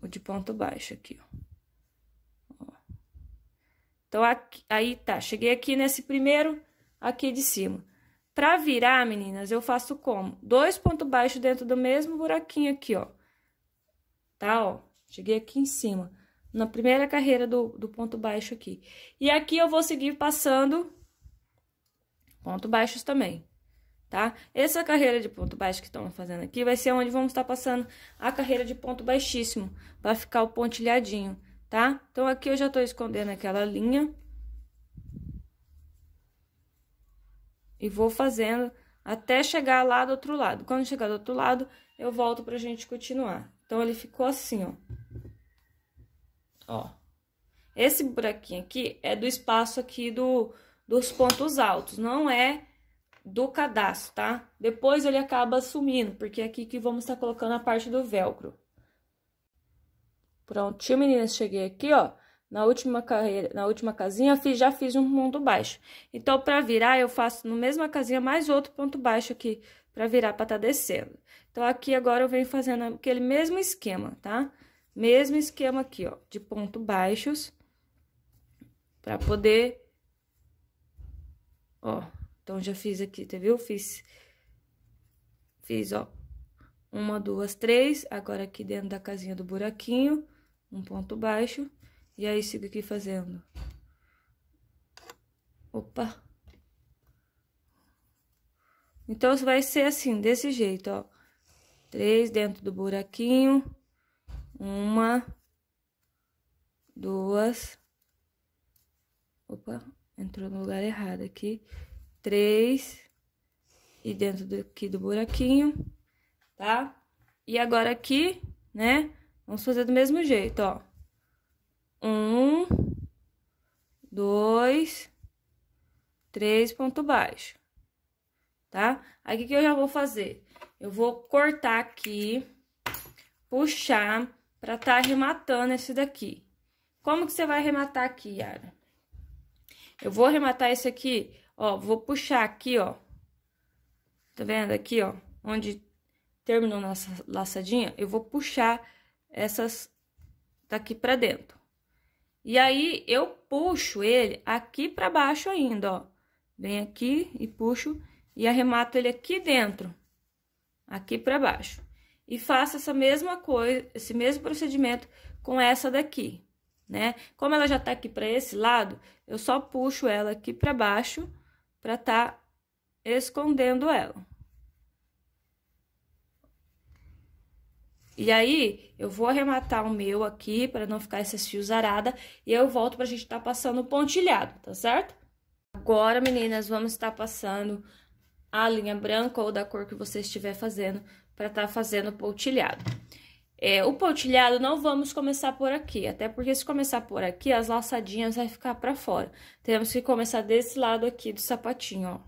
O de ponto baixo aqui, ó. Então, aqui, aí tá, cheguei aqui nesse primeiro, aqui de cima. Pra virar, meninas, eu faço como? Dois pontos baixos dentro do mesmo buraquinho aqui, ó. Tá, ó. Cheguei aqui em cima, na primeira carreira do, do ponto baixo aqui. E aqui eu vou seguir passando pontos baixos também tá? Essa é carreira de ponto baixo que estamos fazendo aqui vai ser onde vamos estar passando a carreira de ponto baixíssimo, para ficar o pontilhadinho, tá? Então, aqui eu já estou escondendo aquela linha. E vou fazendo até chegar lá do outro lado. Quando chegar do outro lado, eu volto pra gente continuar. Então, ele ficou assim, ó. Ó. Esse buraquinho aqui é do espaço aqui do, dos pontos altos, não é do cadastro, tá? Depois ele acaba sumindo, porque é aqui que vamos estar tá colocando a parte do velcro. Prontinho, meninas, cheguei aqui, ó. Na última, carreira, na última casinha, fiz, já fiz um ponto baixo. Então, para virar, eu faço no mesma casinha mais outro ponto baixo aqui, para virar para tá descendo. Então, aqui agora eu venho fazendo aquele mesmo esquema, tá? Mesmo esquema aqui, ó, de ponto baixos, para poder, ó, então, já fiz aqui, tá viu? Fiz, fiz, ó, uma, duas, três. Agora, aqui dentro da casinha do buraquinho, um ponto baixo. E aí, sigo aqui fazendo. Opa! Então, vai ser assim, desse jeito, ó. Três dentro do buraquinho. Uma. Duas. Opa, entrou no lugar errado aqui três. E dentro aqui do buraquinho, tá? E agora aqui, né? Vamos fazer do mesmo jeito, ó. Um, dois, três ponto baixo, tá? Aqui que eu já vou fazer? Eu vou cortar aqui, puxar pra tá arrematando esse daqui. Como que você vai arrematar aqui, Yara? Eu vou arrematar esse aqui Ó, vou puxar aqui, ó. Tá vendo aqui, ó? Onde terminou nossa laçadinha, eu vou puxar essas daqui pra dentro. E aí, eu puxo ele aqui pra baixo ainda, ó. Vem aqui e puxo e arremato ele aqui dentro. Aqui pra baixo. E faço essa mesma coisa, esse mesmo procedimento com essa daqui, né? Como ela já tá aqui pra esse lado, eu só puxo ela aqui pra baixo para estar tá escondendo ela. E aí, eu vou arrematar o meu aqui para não ficar esses fios arada e eu volto pra gente estar tá passando o pontilhado, tá certo? Agora, meninas, vamos estar tá passando a linha branca ou da cor que você estiver fazendo para estar tá fazendo o pontilhado. É, o pontilhado não vamos começar por aqui, até porque se começar por aqui, as laçadinhas vai ficar pra fora. Temos que começar desse lado aqui do sapatinho, ó.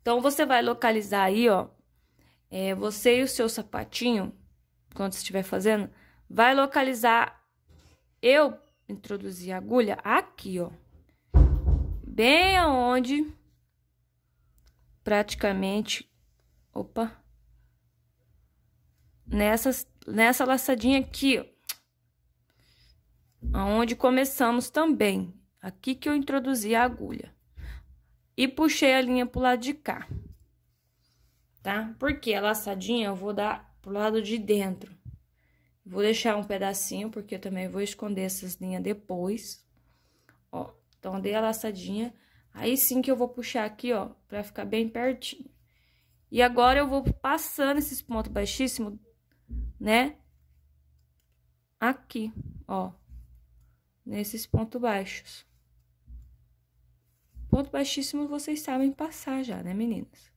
Então, você vai localizar aí, ó, é, você e o seu sapatinho, quando você estiver fazendo, vai localizar, eu introduzi a agulha aqui, ó. Bem aonde, praticamente, opa, nessa, nessa laçadinha aqui, ó, onde começamos também. Aqui que eu introduzi a agulha. E puxei a linha pro lado de cá, tá? Porque a laçadinha eu vou dar pro lado de dentro. Vou deixar um pedacinho, porque eu também vou esconder essas linhas depois. Ó, então, dei a laçadinha. Aí sim que eu vou puxar aqui, ó, pra ficar bem pertinho. E agora eu vou passando esses pontos baixíssimos né? Aqui, ó, nesses pontos baixos. Ponto baixíssimo vocês sabem passar já, né, meninas?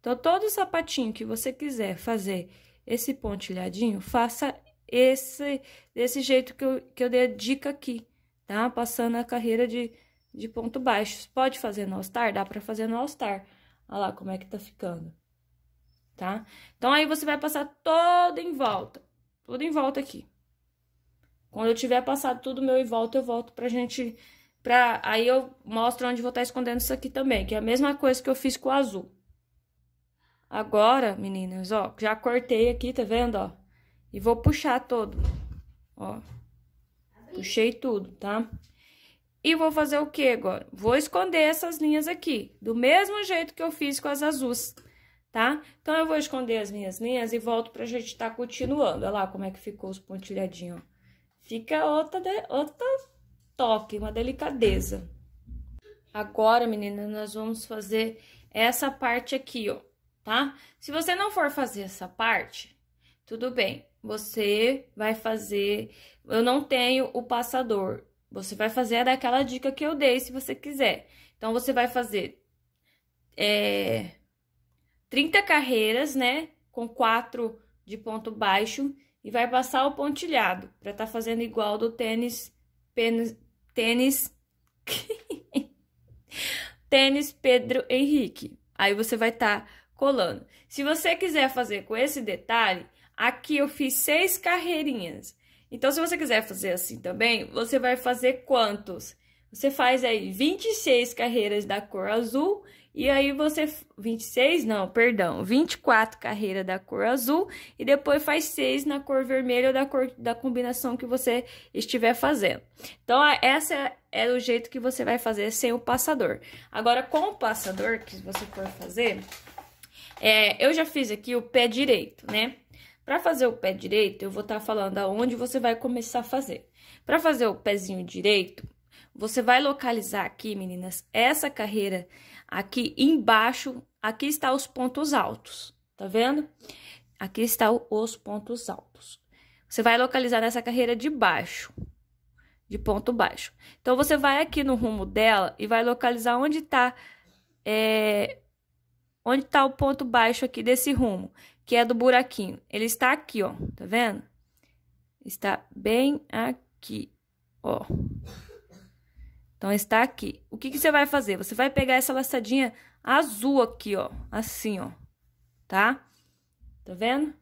Então, todo sapatinho que você quiser fazer esse pontilhadinho, faça esse desse jeito que eu, que eu dei a dica aqui, tá? Passando a carreira de, de ponto baixo. Pode fazer no all-star? Dá pra fazer no all-star. Olha lá como é que tá ficando tá? Então, aí você vai passar todo em volta, tudo em volta aqui. Quando eu tiver passado tudo meu em volta, eu volto pra gente... Pra, aí eu mostro onde vou estar tá escondendo isso aqui também, que é a mesma coisa que eu fiz com o azul. Agora, meninas, ó, já cortei aqui, tá vendo, ó? E vou puxar todo, ó. Puxei tudo, tá? E vou fazer o que agora? Vou esconder essas linhas aqui, do mesmo jeito que eu fiz com as azuis tá? Então, eu vou esconder as minhas linhas e volto pra gente estar tá continuando. Olha lá como é que ficou os pontilhadinhos, Fica outra, de, outra toque, uma delicadeza. Agora, meninas, nós vamos fazer essa parte aqui, ó, tá? Se você não for fazer essa parte, tudo bem. Você vai fazer... Eu não tenho o passador. Você vai fazer é daquela dica que eu dei, se você quiser. Então, você vai fazer... É, 30 carreiras, né? Com quatro de ponto baixo e vai passar o pontilhado para estar tá fazendo igual do tênis pênis, tênis tênis Pedro Henrique. Aí você vai estar tá colando. Se você quiser fazer com esse detalhe, aqui eu fiz seis carreirinhas. Então, se você quiser fazer assim também, você vai fazer quantos? Você faz aí 26 carreiras da cor azul e aí você 26 não, perdão, 24 carreira da cor azul e depois faz 6 na cor vermelha ou da cor da combinação que você estiver fazendo. Então essa é o jeito que você vai fazer sem o passador. Agora com o passador que você for fazer, é, eu já fiz aqui o pé direito, né? Para fazer o pé direito, eu vou estar tá falando aonde você vai começar a fazer. Para fazer o pezinho direito, você vai localizar aqui, meninas, essa carreira Aqui embaixo, aqui está os pontos altos, tá vendo? Aqui estão os pontos altos. Você vai localizar nessa carreira de baixo, de ponto baixo. Então, você vai aqui no rumo dela e vai localizar onde está é, onde está o ponto baixo aqui desse rumo, que é do buraquinho. Ele está aqui, ó, tá vendo? Está bem aqui, ó. Então, está aqui. O que, que você vai fazer? Você vai pegar essa laçadinha azul aqui, ó. Assim, ó. Tá? Tá vendo?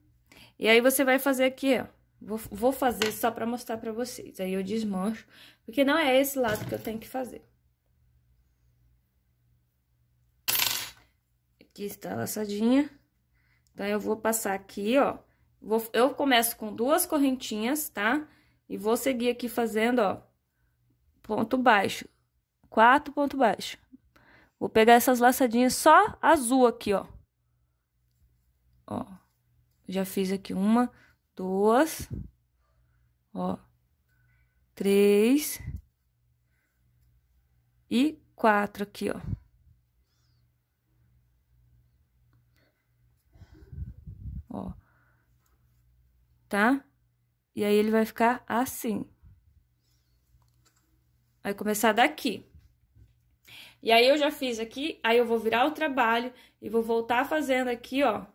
E aí, você vai fazer aqui, ó. Vou, vou fazer só pra mostrar pra vocês. Aí, eu desmancho. Porque não é esse lado que eu tenho que fazer. Aqui está a laçadinha. Então, eu vou passar aqui, ó. Vou, eu começo com duas correntinhas, tá? E vou seguir aqui fazendo, ó ponto baixo, quatro ponto baixo. Vou pegar essas laçadinhas só azul aqui, ó. Ó, já fiz aqui uma, duas, ó, três e quatro aqui, ó. Ó, tá? E aí ele vai ficar assim. Vai começar daqui. E aí, eu já fiz aqui, aí eu vou virar o trabalho e vou voltar fazendo aqui, ó,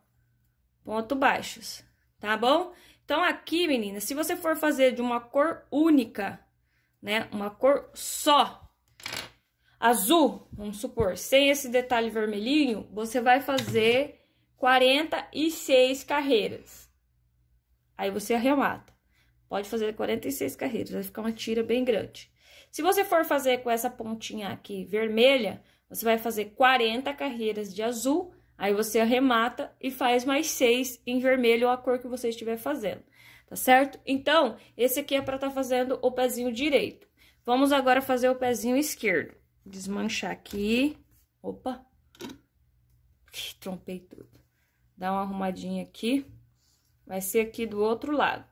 ponto baixos, tá bom? Então, aqui, menina, se você for fazer de uma cor única, né, uma cor só, azul, vamos supor, sem esse detalhe vermelhinho, você vai fazer 46 carreiras. Aí você arremata. Pode fazer 46 carreiras, vai ficar uma tira bem grande. Se você for fazer com essa pontinha aqui vermelha, você vai fazer 40 carreiras de azul, aí você arremata e faz mais seis em vermelho ou a cor que você estiver fazendo, tá certo? Então, esse aqui é para estar tá fazendo o pezinho direito. Vamos agora fazer o pezinho esquerdo. Desmanchar aqui. Opa! Trompei tudo. Dá uma arrumadinha aqui. Vai ser aqui do outro lado.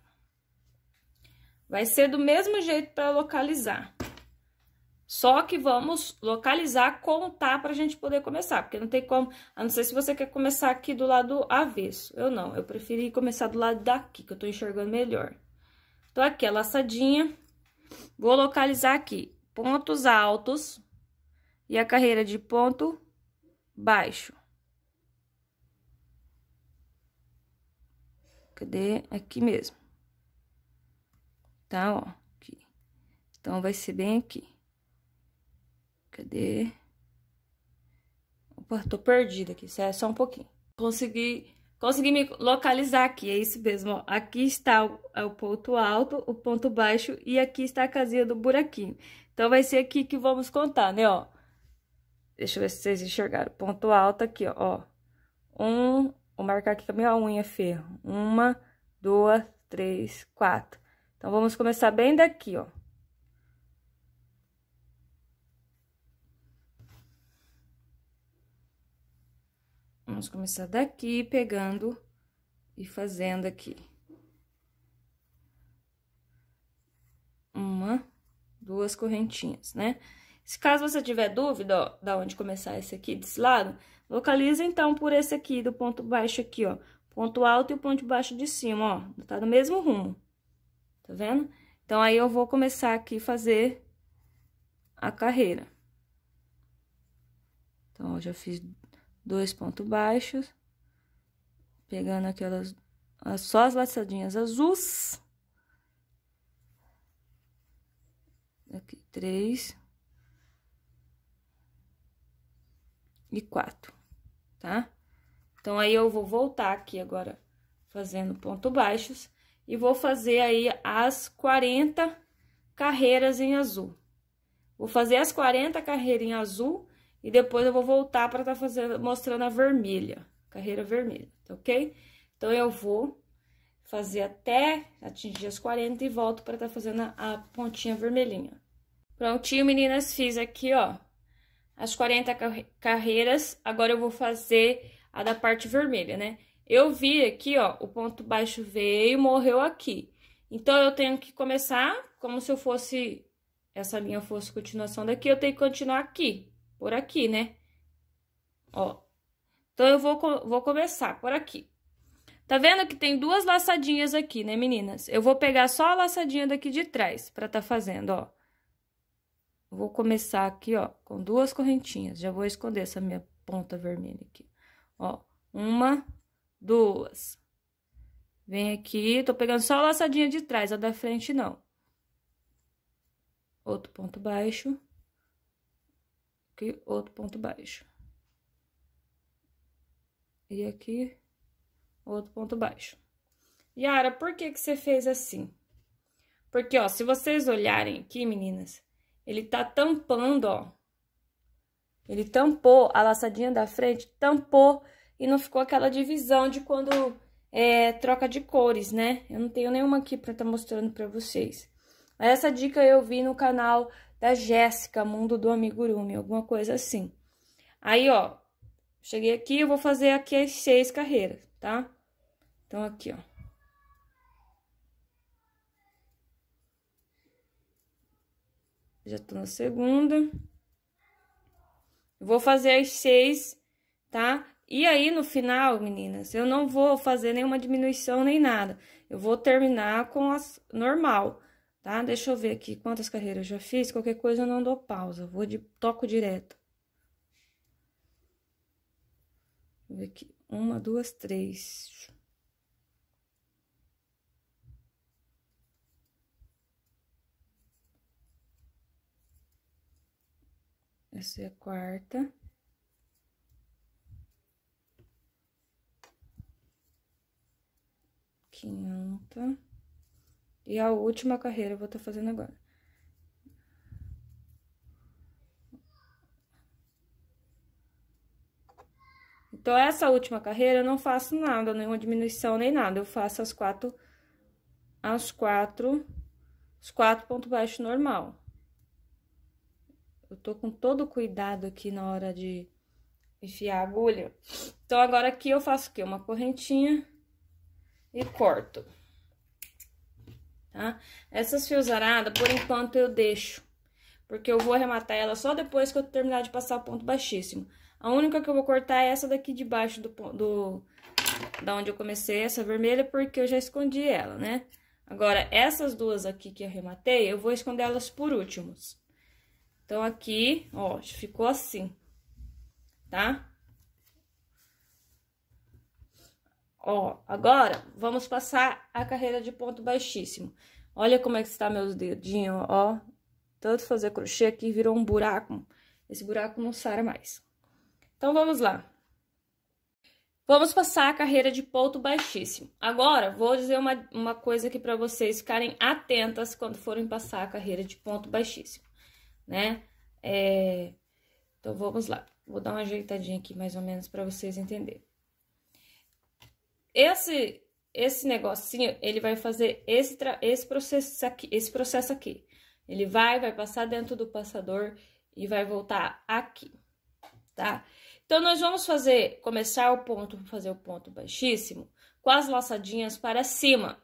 Vai ser do mesmo jeito para localizar. Só que vamos localizar, contar tá para a gente poder começar, porque não tem como, a não ser se você quer começar aqui do lado avesso. Eu não, eu preferi começar do lado daqui, que eu estou enxergando melhor. Então, aqui a laçadinha, vou localizar aqui pontos altos e a carreira de ponto baixo. Cadê? Aqui mesmo. Tá, ó, aqui. Então, vai ser bem aqui. Cadê? Opa, tô perdida aqui, é só um pouquinho. Consegui, consegui me localizar aqui, é isso mesmo. Ó. Aqui está o, é o ponto alto, o ponto baixo e aqui está a casinha do buraquinho. Então, vai ser aqui que vamos contar, né, ó. Deixa eu ver se vocês enxergaram. Ponto alto aqui, ó. Um, vou marcar aqui com a minha unha ferro. Uma, duas, três, quatro. Então, vamos começar bem daqui, ó. Vamos começar daqui, pegando e fazendo aqui. Uma, duas correntinhas, né? Se caso você tiver dúvida, ó, da onde começar esse aqui, desse lado, localiza, então, por esse aqui, do ponto baixo aqui, ó. Ponto alto e o ponto baixo de cima, ó. Tá no mesmo rumo, tá vendo? Então, aí, eu vou começar aqui fazer a carreira. Então, ó, já fiz dois pontos baixos, pegando aquelas só as laçadinhas azuis. Aqui, três. E quatro, tá? Então, aí eu vou voltar aqui agora, fazendo ponto baixos, e vou fazer aí as 40 carreiras em azul. Vou fazer as 40 carreiras em azul, e depois eu vou voltar para estar tá fazendo, mostrando a vermelha, carreira vermelha, tá ok? Então, eu vou fazer até atingir as 40 e volto para estar tá fazendo a, a pontinha vermelhinha. Prontinho, meninas, fiz aqui, ó, as 40 carreiras. Agora, eu vou fazer a da parte vermelha, né? Eu vi aqui, ó, o ponto baixo veio, morreu aqui. Então, eu tenho que começar como se eu fosse... Essa linha fosse continuação daqui, eu tenho que continuar aqui, por aqui, né? Ó. Então, eu vou, vou começar por aqui. Tá vendo que tem duas laçadinhas aqui, né, meninas? Eu vou pegar só a laçadinha daqui de trás pra tá fazendo, ó. Vou começar aqui, ó, com duas correntinhas. Já vou esconder essa minha ponta vermelha aqui. Ó, uma, duas. Vem aqui, tô pegando só a laçadinha de trás, a da frente não. Outro ponto baixo aqui outro ponto baixo. E aqui outro ponto baixo. Yara, por que que você fez assim? Porque, ó, se vocês olharem aqui, meninas, ele tá tampando, ó. Ele tampou a laçadinha da frente, tampou e não ficou aquela divisão de quando é, troca de cores, né? Eu não tenho nenhuma aqui pra estar tá mostrando pra vocês. essa dica eu vi no canal da Jéssica, Mundo do Amigurumi, alguma coisa assim. Aí, ó, cheguei aqui, eu vou fazer aqui as seis carreiras, tá? Então, aqui, ó. Já tô na segunda. Vou fazer as seis, tá? E aí, no final, meninas, eu não vou fazer nenhuma diminuição nem nada. Eu vou terminar com as normal tá? Deixa eu ver aqui quantas carreiras já fiz, qualquer coisa eu não dou pausa, vou de toco direto. Vou ver aqui, uma, duas, três. Essa é a quarta. Quinta. E a última carreira eu vou estar tá fazendo agora. Então, essa última carreira eu não faço nada, nenhuma diminuição nem nada. Eu faço as quatro, as quatro, os quatro pontos baixos normal. Eu tô com todo cuidado aqui na hora de enfiar a agulha. Então, agora aqui eu faço o quê? Uma correntinha e corto tá? Essas fios arada, por enquanto, eu deixo, porque eu vou arrematar ela só depois que eu terminar de passar o ponto baixíssimo. A única que eu vou cortar é essa daqui de baixo do, do da onde eu comecei, essa vermelha, porque eu já escondi ela, né? Agora, essas duas aqui que eu arrematei, eu vou esconder elas por últimos. Então, aqui, ó, ficou assim, tá? Ó, agora vamos passar a carreira de ponto baixíssimo. Olha como é que está meus dedinhos, ó. Tanto fazer crochê aqui virou um buraco. Esse buraco não sara mais. Então, vamos lá. Vamos passar a carreira de ponto baixíssimo. Agora, vou dizer uma, uma coisa aqui para vocês ficarem atentas quando forem passar a carreira de ponto baixíssimo, né? É... Então, vamos lá. Vou dar uma ajeitadinha aqui, mais ou menos, para vocês entenderem esse esse negocinho, ele vai fazer esse, esse, processo aqui, esse processo aqui. Ele vai, vai passar dentro do passador e vai voltar aqui, tá? Então, nós vamos fazer, começar o ponto, fazer o ponto baixíssimo, com as laçadinhas para cima,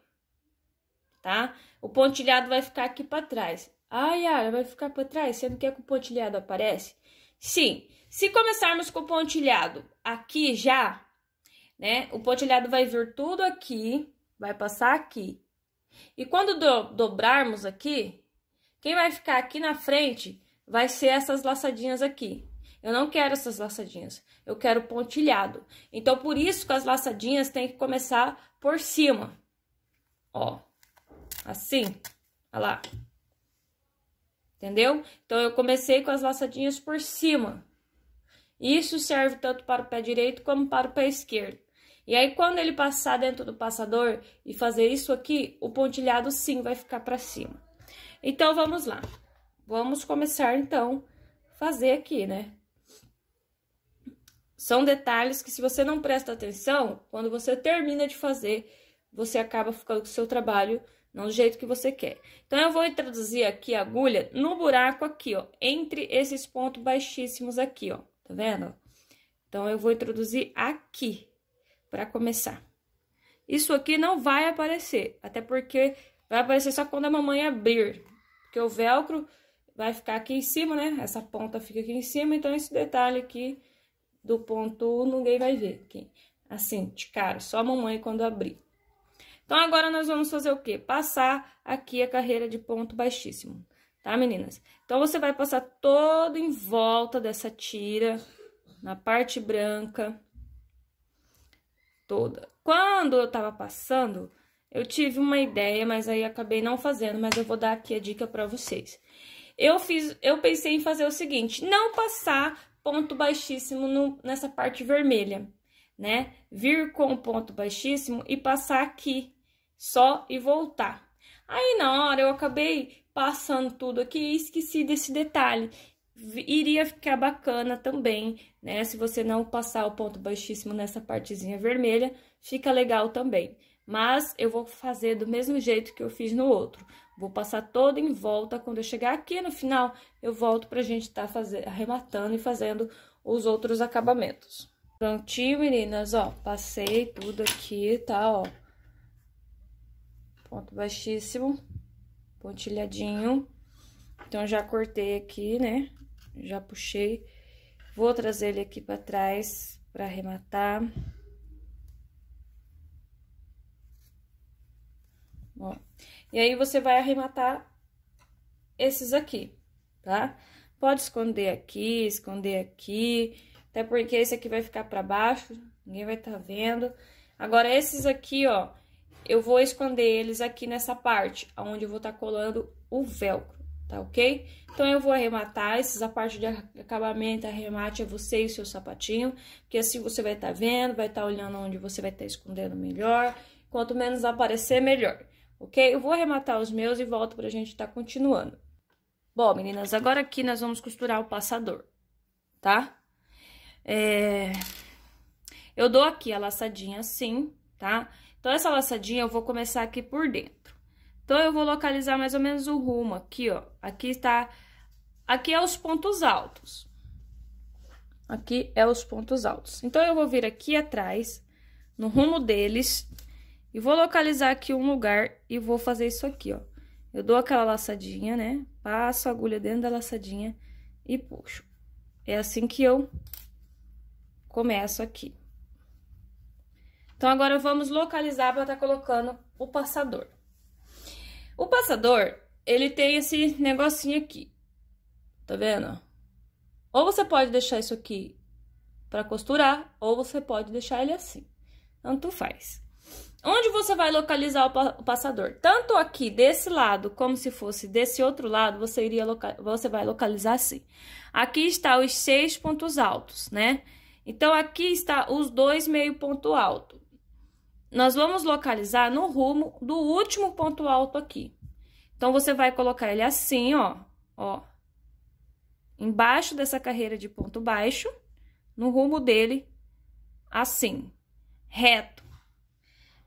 tá? O pontilhado vai ficar aqui para trás. ai ai vai ficar para trás? Você não quer que é o pontilhado aparece? Sim. Se começarmos com o pontilhado aqui já, né? O pontilhado vai vir tudo aqui, vai passar aqui. E quando do, dobrarmos aqui, quem vai ficar aqui na frente vai ser essas laçadinhas aqui. Eu não quero essas laçadinhas, eu quero pontilhado. Então, por isso que as laçadinhas tem que começar por cima. Ó, assim, olha lá. Entendeu? Então, eu comecei com as laçadinhas por cima. Isso serve tanto para o pé direito como para o pé esquerdo. E aí, quando ele passar dentro do passador e fazer isso aqui, o pontilhado sim vai ficar pra cima. Então, vamos lá. Vamos começar, então, fazer aqui, né? São detalhes que, se você não presta atenção, quando você termina de fazer, você acaba ficando com o seu trabalho não do jeito que você quer. Então, eu vou introduzir aqui a agulha no buraco aqui, ó, entre esses pontos baixíssimos aqui, ó, tá vendo? Então, eu vou introduzir aqui, para começar. Isso aqui não vai aparecer, até porque vai aparecer só quando a mamãe abrir, porque o velcro vai ficar aqui em cima, né? Essa ponta fica aqui em cima, então esse detalhe aqui do ponto ninguém vai ver aqui. Assim, de cara, só a mamãe quando abrir. Então, agora nós vamos fazer o quê? Passar aqui a carreira de ponto baixíssimo, tá, meninas? Então, você vai passar todo em volta dessa tira, na parte branca, toda. Quando eu tava passando, eu tive uma ideia, mas aí acabei não fazendo, mas eu vou dar aqui a dica para vocês. Eu fiz, eu pensei em fazer o seguinte, não passar ponto baixíssimo no, nessa parte vermelha, né? Vir com ponto baixíssimo e passar aqui só e voltar. Aí na hora eu acabei passando tudo aqui e esqueci desse detalhe iria ficar bacana também, né? Se você não passar o ponto baixíssimo nessa partezinha vermelha, fica legal também. Mas eu vou fazer do mesmo jeito que eu fiz no outro. Vou passar todo em volta, quando eu chegar aqui no final, eu volto pra gente tá fazer, arrematando e fazendo os outros acabamentos. Prontinho, meninas, ó, passei tudo aqui, tá, ó. Ponto baixíssimo, pontilhadinho. Então, já cortei aqui, né? já puxei. Vou trazer ele aqui para trás para arrematar. Bom, e aí você vai arrematar esses aqui, tá? Pode esconder aqui, esconder aqui, até porque esse aqui vai ficar para baixo, ninguém vai estar tá vendo. Agora, esses aqui, ó, eu vou esconder eles aqui nessa parte, onde eu vou estar tá colando o velcro tá ok? Então, eu vou arrematar, esses a parte de acabamento, arremate é você e o seu sapatinho, porque assim você vai estar tá vendo, vai estar tá olhando onde você vai estar tá escondendo melhor, quanto menos aparecer, melhor, ok? Eu vou arrematar os meus e volto pra gente estar tá continuando. Bom, meninas, agora aqui nós vamos costurar o passador, tá? É... Eu dou aqui a laçadinha assim, tá? Então, essa laçadinha eu vou começar aqui por dentro. Então, eu vou localizar mais ou menos o rumo aqui, ó. Aqui está... Aqui é os pontos altos. Aqui é os pontos altos. Então, eu vou vir aqui atrás, no rumo deles, e vou localizar aqui um lugar e vou fazer isso aqui, ó. Eu dou aquela laçadinha, né? Passo a agulha dentro da laçadinha e puxo. É assim que eu começo aqui. Então, agora vamos localizar para estar tá colocando o passador. O passador, ele tem esse negocinho aqui. Tá vendo? Ou você pode deixar isso aqui para costurar, ou você pode deixar ele assim. Tanto faz. Onde você vai localizar o passador? Tanto aqui desse lado, como se fosse desse outro lado, você, iria loca... você vai localizar assim. Aqui está os seis pontos altos, né? Então, aqui está os dois meio ponto alto nós vamos localizar no rumo do último ponto alto aqui. Então, você vai colocar ele assim, ó, ó, embaixo dessa carreira de ponto baixo, no rumo dele, assim, reto.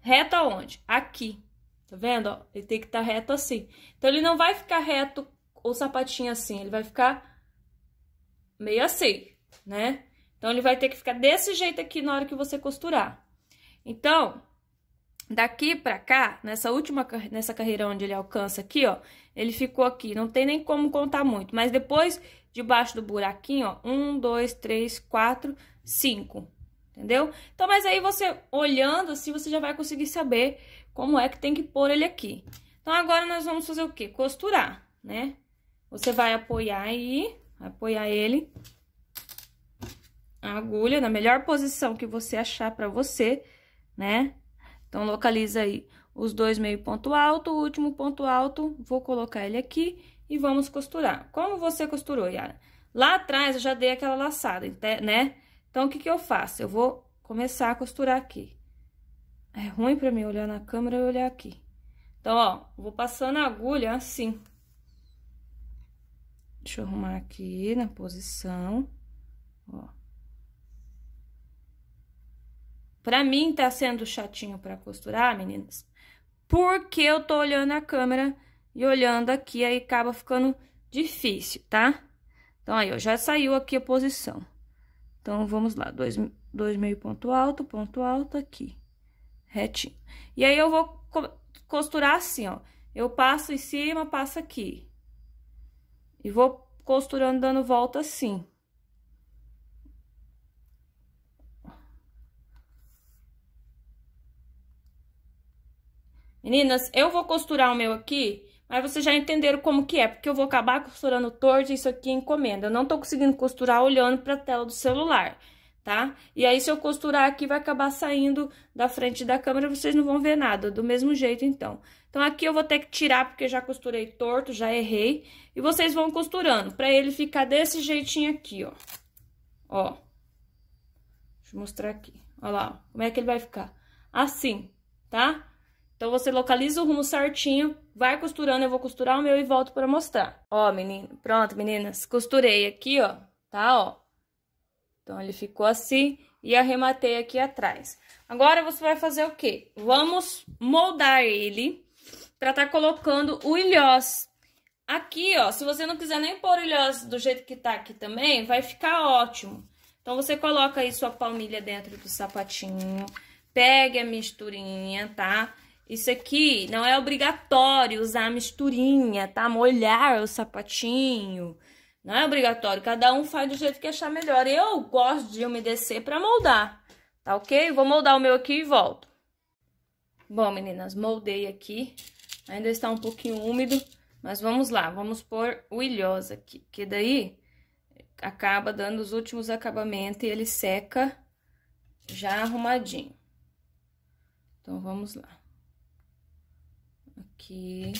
Reto aonde? Aqui. Tá vendo? Ó, ele tem que estar tá reto assim. Então, ele não vai ficar reto o sapatinho assim, ele vai ficar meio assim, né? Então, ele vai ter que ficar desse jeito aqui na hora que você costurar. Então, daqui para cá, nessa última nessa carreira onde ele alcança aqui, ó, ele ficou aqui, não tem nem como contar muito, mas depois debaixo do buraquinho, ó, um, dois, três, quatro, cinco, entendeu? Então, mas aí você olhando assim, você já vai conseguir saber como é que tem que pôr ele aqui. Então, agora nós vamos fazer o quê? Costurar, né? Você vai apoiar aí, apoiar ele, a agulha na melhor posição que você achar pra você, né? Então, localiza aí os dois meio ponto alto, o último ponto alto, vou colocar ele aqui e vamos costurar. Como você costurou, Yara? Lá atrás, eu já dei aquela laçada, né? Então, o que que eu faço? Eu vou começar a costurar aqui. É ruim pra mim olhar na câmera e olhar aqui. Então, ó, vou passando a agulha assim. Deixa eu arrumar aqui na posição, ó. Para mim tá sendo chatinho para costurar, meninas, porque eu tô olhando a câmera e olhando aqui, aí acaba ficando difícil, tá? Então, aí, ó, já saiu aqui a posição. Então, vamos lá, dois, dois meio ponto alto, ponto alto aqui, retinho. E aí, eu vou costurar assim, ó, eu passo em cima, passo aqui. E vou costurando, dando volta assim. Meninas, eu vou costurar o meu aqui, mas vocês já entenderam como que é, porque eu vou acabar costurando torto isso aqui é encomenda. Eu não tô conseguindo costurar olhando pra tela do celular, tá? E aí, se eu costurar aqui, vai acabar saindo da frente da câmera, vocês não vão ver nada, do mesmo jeito, então. Então, aqui eu vou ter que tirar, porque já costurei torto, já errei. E vocês vão costurando, pra ele ficar desse jeitinho aqui, ó. Ó. Deixa eu mostrar aqui. Olha lá, como é que ele vai ficar. Assim, tá? Então, você localiza o rumo certinho, vai costurando, eu vou costurar o meu e volto para mostrar. Ó, menino, pronto, meninas, costurei aqui, ó, tá, ó. Então, ele ficou assim e arrematei aqui atrás. Agora, você vai fazer o quê? Vamos moldar ele para estar tá colocando o ilhós. Aqui, ó, se você não quiser nem pôr o ilhós do jeito que tá aqui também, vai ficar ótimo. Então, você coloca aí sua palmilha dentro do sapatinho, pegue a misturinha, Tá? Isso aqui não é obrigatório usar a misturinha, tá? Molhar o sapatinho. Não é obrigatório, cada um faz do jeito que achar melhor. Eu gosto de umedecer para moldar, tá ok? Vou moldar o meu aqui e volto. Bom, meninas, moldei aqui. Ainda está um pouquinho úmido, mas vamos lá. Vamos pôr o ilhosa aqui, que daí acaba dando os últimos acabamentos e ele seca já arrumadinho. Então, vamos lá aqui.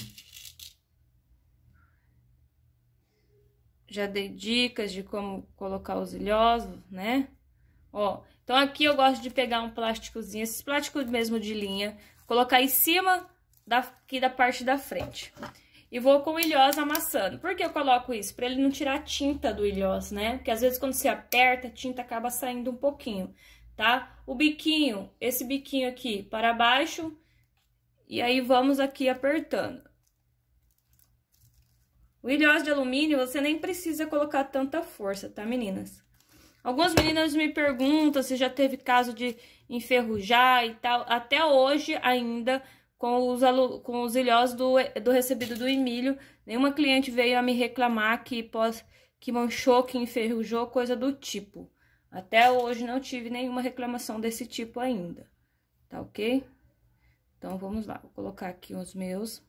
Já dei dicas de como colocar os ilhosos, né? Ó, então aqui eu gosto de pegar um plásticozinho, esses plásticos mesmo de linha, colocar em cima da, aqui da parte da frente. E vou com o ilhós amassando. Por que eu coloco isso? Pra ele não tirar a tinta do ilhós, né? Porque às vezes quando você aperta, a tinta acaba saindo um pouquinho, tá? O biquinho, esse biquinho aqui para baixo e aí, vamos aqui apertando. O ilhós de alumínio, você nem precisa colocar tanta força, tá, meninas? Algumas meninas me perguntam se já teve caso de enferrujar e tal. Até hoje, ainda, com os, com os ilhós do, do recebido do Emílio, nenhuma cliente veio a me reclamar que, pós, que manchou, que enferrujou, coisa do tipo. Até hoje, não tive nenhuma reclamação desse tipo ainda, tá ok? Então, vamos lá, vou colocar aqui os meus.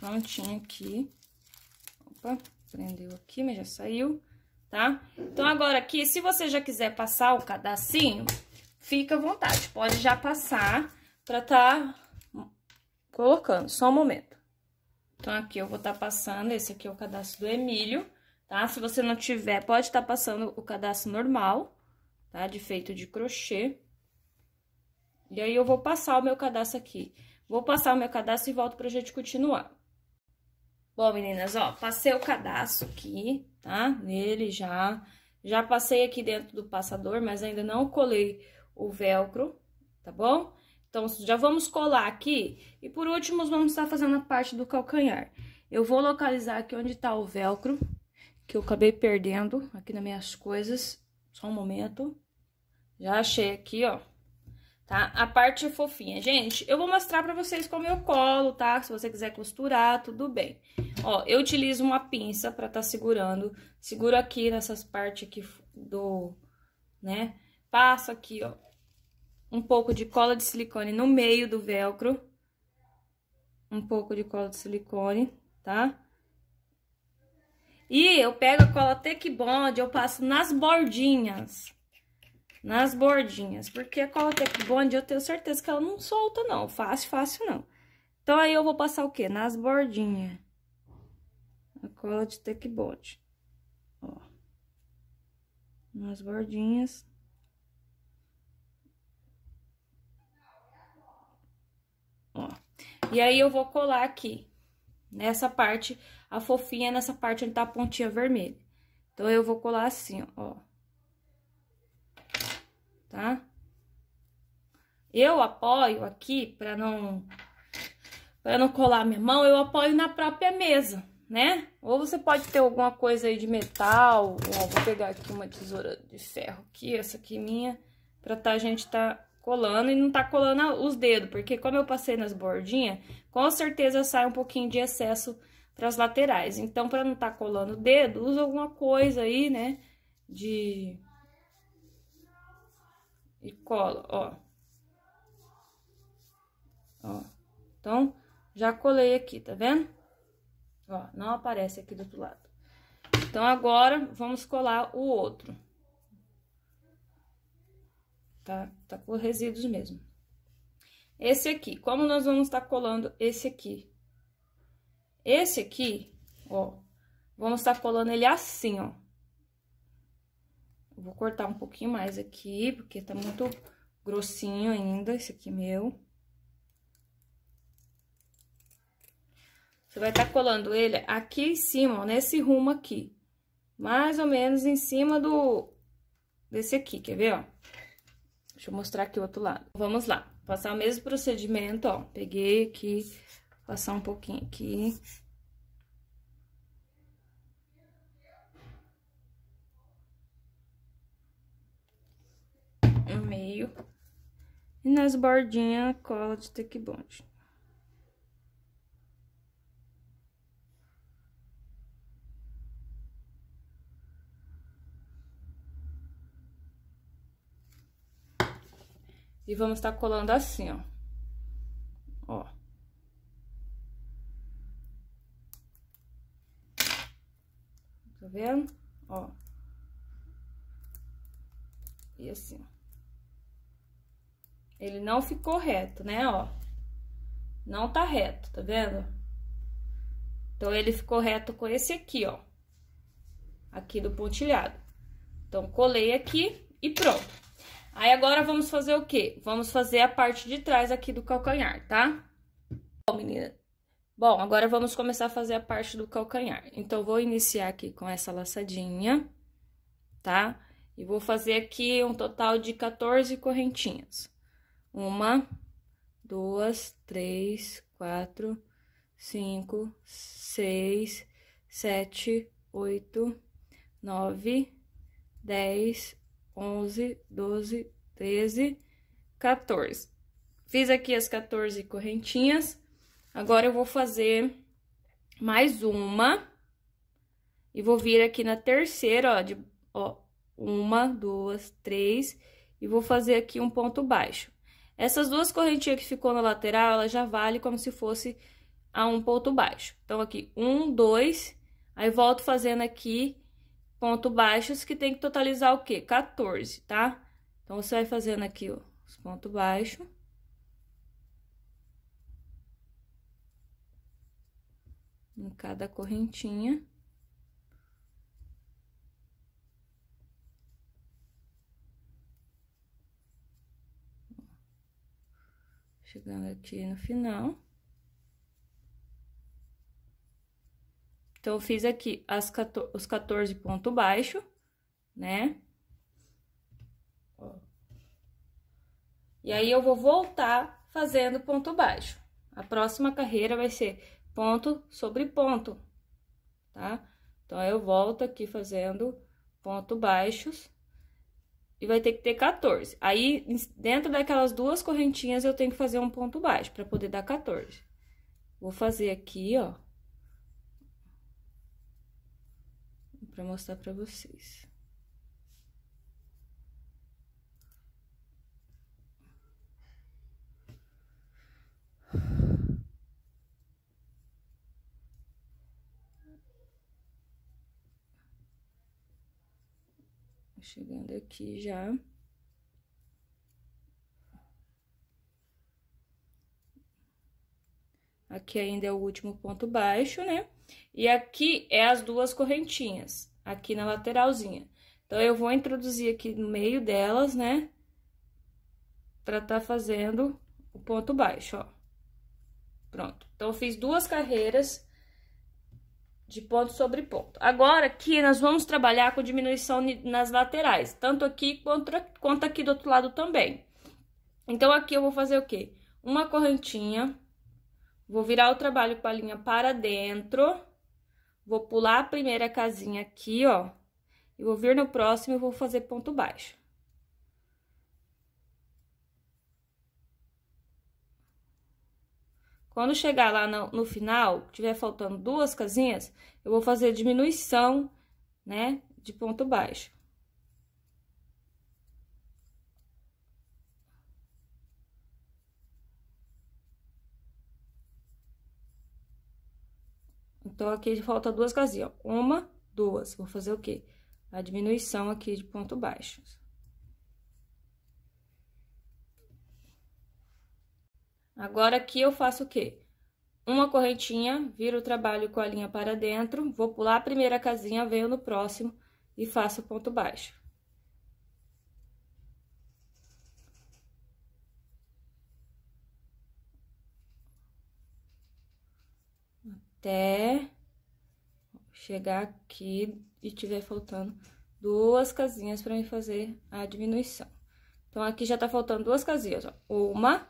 Prontinho aqui. Opa, prendeu aqui, mas já saiu, tá? Então, agora aqui, se você já quiser passar o cadacinho, fica à vontade. Pode já passar pra tá colocando, só um momento. Então, aqui eu vou estar tá passando, esse aqui é o cadastro do Emílio, tá? Se você não tiver, pode estar tá passando o cadastro normal, tá? De feito de crochê. E aí, eu vou passar o meu cadastro aqui. Vou passar o meu cadastro e volto pra gente continuar. Bom, meninas, ó, passei o cadastro aqui, tá? Nele já. Já passei aqui dentro do passador, mas ainda não colei o velcro, tá bom? Então, já vamos colar aqui. E por último, vamos estar fazendo a parte do calcanhar. Eu vou localizar aqui onde tá o velcro, que eu acabei perdendo aqui nas minhas coisas. Só um momento. Já achei aqui, ó tá? A parte fofinha. Gente, eu vou mostrar pra vocês como eu colo, tá? Se você quiser costurar, tudo bem. Ó, eu utilizo uma pinça pra tá segurando. Seguro aqui nessas partes aqui do... né? Passo aqui, ó, um pouco de cola de silicone no meio do velcro. Um pouco de cola de silicone, tá? E eu pego a cola Tech Bond, eu passo nas bordinhas, nas bordinhas, porque a cola Tech é Bond eu tenho certeza que ela não solta não, fácil, fácil não. Então, aí eu vou passar o quê? Nas bordinhas. A cola de Tech Bond, ó. Nas bordinhas. Ó. E aí, eu vou colar aqui, nessa parte, a fofinha, nessa parte onde tá a pontinha vermelha. Então, eu vou colar assim, ó tá? Eu apoio aqui, para não para não colar minha mão, eu apoio na própria mesa, né? Ou você pode ter alguma coisa aí de metal, ó, vou pegar aqui uma tesoura de ferro aqui, essa aqui é minha, pra tá, a gente tá colando e não tá colando os dedos, porque como eu passei nas bordinhas, com certeza sai um pouquinho de excesso para as laterais. Então, para não tá colando o dedo, usa alguma coisa aí, né, de e colo, ó. Ó. Então, já colei aqui, tá vendo? Ó, não aparece aqui do outro lado. Então, agora, vamos colar o outro. Tá, tá com resíduos mesmo. Esse aqui, como nós vamos estar tá colando esse aqui? Esse aqui, ó, vamos estar tá colando ele assim, ó. Eu vou cortar um pouquinho mais aqui, porque tá muito grossinho ainda, esse aqui meu. Você vai estar tá colando ele aqui em cima, ó, nesse rumo aqui. Mais ou menos em cima do... desse aqui, quer ver, ó? Deixa eu mostrar aqui o outro lado. Vamos lá, passar o mesmo procedimento, ó. Peguei aqui, passar um pouquinho aqui. E nas bordinhas, cola de tecbond. E vamos estar tá colando assim, ó. Ó. Tá vendo? Ó. E assim, ó. Ele não ficou reto, né, ó. Não tá reto, tá vendo? Então, ele ficou reto com esse aqui, ó. Aqui do pontilhado. Então, colei aqui e pronto. Aí, agora, vamos fazer o quê? Vamos fazer a parte de trás aqui do calcanhar, tá? Bom, menina. Bom, agora vamos começar a fazer a parte do calcanhar. Então, vou iniciar aqui com essa laçadinha, Tá? E vou fazer aqui um total de 14 correntinhas. Uma, duas, três, quatro, cinco, seis, sete, oito, nove, dez, onze, doze, treze, quatorze. Fiz aqui as 14 correntinhas. Agora, eu vou fazer mais uma. E vou vir aqui na terceira, ó, de, ó, uma, duas, três. E vou fazer aqui um ponto baixo. Essas duas correntinhas que ficou na lateral, ela já vale como se fosse a um ponto baixo. Então, aqui, um, dois, aí volto fazendo aqui ponto baixos, que tem que totalizar o quê? 14, tá? Então, você vai fazendo aqui, ó, os pontos baixos. Em cada correntinha. Chegando aqui no final. Então, eu fiz aqui as 14, os 14 pontos baixo, né? E aí, eu vou voltar fazendo ponto baixo. A próxima carreira vai ser ponto sobre ponto, tá? Então, eu volto aqui fazendo ponto baixos e vai ter que ter 14. Aí, dentro daquelas duas correntinhas, eu tenho que fazer um ponto baixo para poder dar 14. Vou fazer aqui, ó. Para mostrar para vocês. Tá chegando aqui já. Aqui ainda é o último ponto baixo, né? E aqui é as duas correntinhas, aqui na lateralzinha. Então, eu vou introduzir aqui no meio delas, né? Pra tá fazendo o ponto baixo, ó. Pronto. Então, eu fiz duas carreiras de ponto sobre ponto. Agora aqui nós vamos trabalhar com diminuição nas laterais, tanto aqui quanto, quanto aqui do outro lado também. Então, aqui eu vou fazer o quê? Uma correntinha, vou virar o trabalho com a linha para dentro, vou pular a primeira casinha aqui, ó, e vou vir no próximo e vou fazer ponto baixo. Quando chegar lá no, no final, tiver faltando duas casinhas, eu vou fazer diminuição, né, de ponto baixo. Então, aqui falta duas casinhas, Uma, duas. Vou fazer o quê? A diminuição aqui de ponto baixo. Agora aqui eu faço o quê? Uma correntinha, viro o trabalho com a linha para dentro, vou pular a primeira casinha, venho no próximo e faço ponto baixo. Até chegar aqui e tiver faltando duas casinhas para me fazer a diminuição. Então, aqui já tá faltando duas casinhas, ó. Uma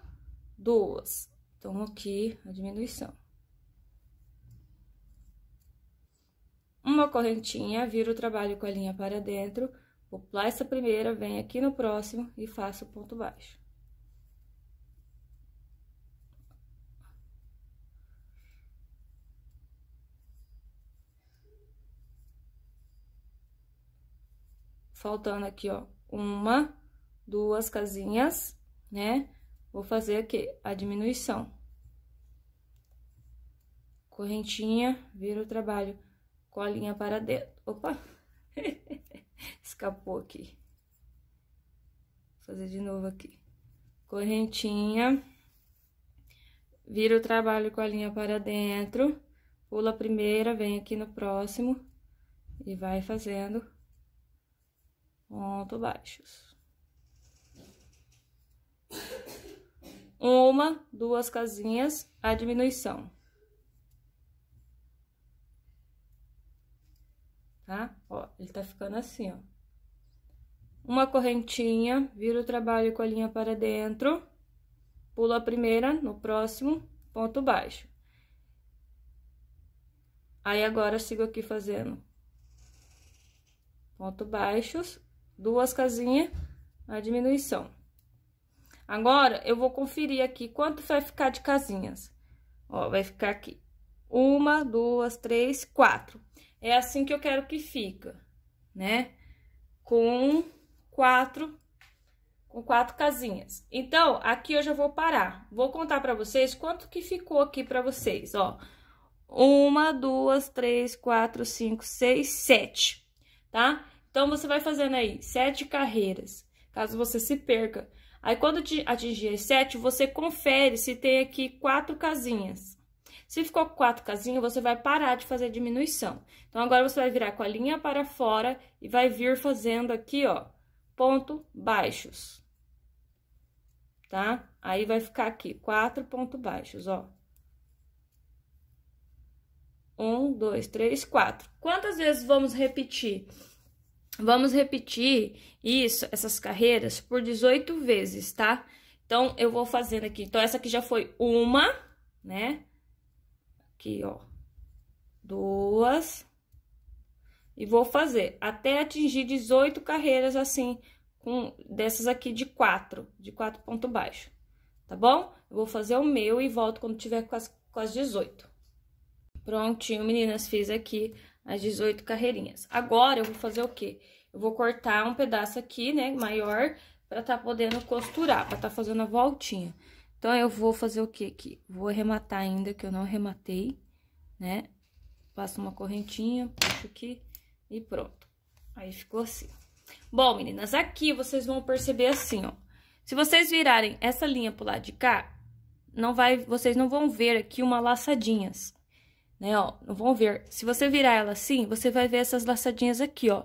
duas. Então, aqui a diminuição. Uma correntinha, viro o trabalho com a linha para dentro, vou pular essa primeira, venho aqui no próximo e faço ponto baixo. Faltando aqui, ó, uma, duas casinhas, né? Vou fazer aqui a diminuição. Correntinha, vira o trabalho com a linha para dentro. Opa! Escapou aqui. Vou fazer de novo aqui. Correntinha, vira o trabalho com a linha para dentro, pula a primeira, vem aqui no próximo e vai fazendo ponto baixos uma, duas casinhas, a diminuição. Tá? Ó, ele tá ficando assim, ó. Uma correntinha, vira o trabalho com a linha para dentro, pulo a primeira no próximo ponto baixo. Aí, agora, sigo aqui fazendo ponto baixos, duas casinhas, a diminuição. Agora, eu vou conferir aqui quanto vai ficar de casinhas. Ó, vai ficar aqui. Uma, duas, três, quatro. É assim que eu quero que fica, né? Com quatro, com quatro casinhas. Então, aqui eu já vou parar. Vou contar pra vocês quanto que ficou aqui pra vocês, ó. Uma, duas, três, quatro, cinco, seis, sete, tá? Então, você vai fazendo aí sete carreiras, caso você se perca. Aí, quando atingir as sete, você confere se tem aqui quatro casinhas. Se ficou quatro casinhas, você vai parar de fazer diminuição. Então, agora você vai virar com a linha para fora e vai vir fazendo aqui, ó, ponto baixos. Tá? Aí, vai ficar aqui, quatro ponto baixos, ó. Um, dois, três, quatro. Quantas vezes vamos repetir? Vamos repetir isso, essas carreiras, por 18 vezes, tá? Então, eu vou fazendo aqui. Então, essa aqui já foi uma, né? Aqui, ó. Duas. E vou fazer até atingir 18 carreiras assim, com dessas aqui de quatro, de quatro ponto baixo, tá bom? Eu vou fazer o meu e volto quando tiver com as, com as 18. Prontinho, meninas, fiz aqui as 18 carreirinhas. Agora, eu vou fazer o quê? Eu vou cortar um pedaço aqui, né, maior, pra tá podendo costurar, pra tá fazendo a voltinha. Então, eu vou fazer o quê aqui? Vou arrematar ainda, que eu não arrematei, né? Passo uma correntinha, puxo aqui e pronto. Aí, ficou assim. Bom, meninas, aqui vocês vão perceber assim, ó. Se vocês virarem essa linha pro lado de cá, não vai, vocês não vão ver aqui uma laçadinhas, né, ó, não vão ver. Se você virar ela assim, você vai ver essas laçadinhas aqui, ó.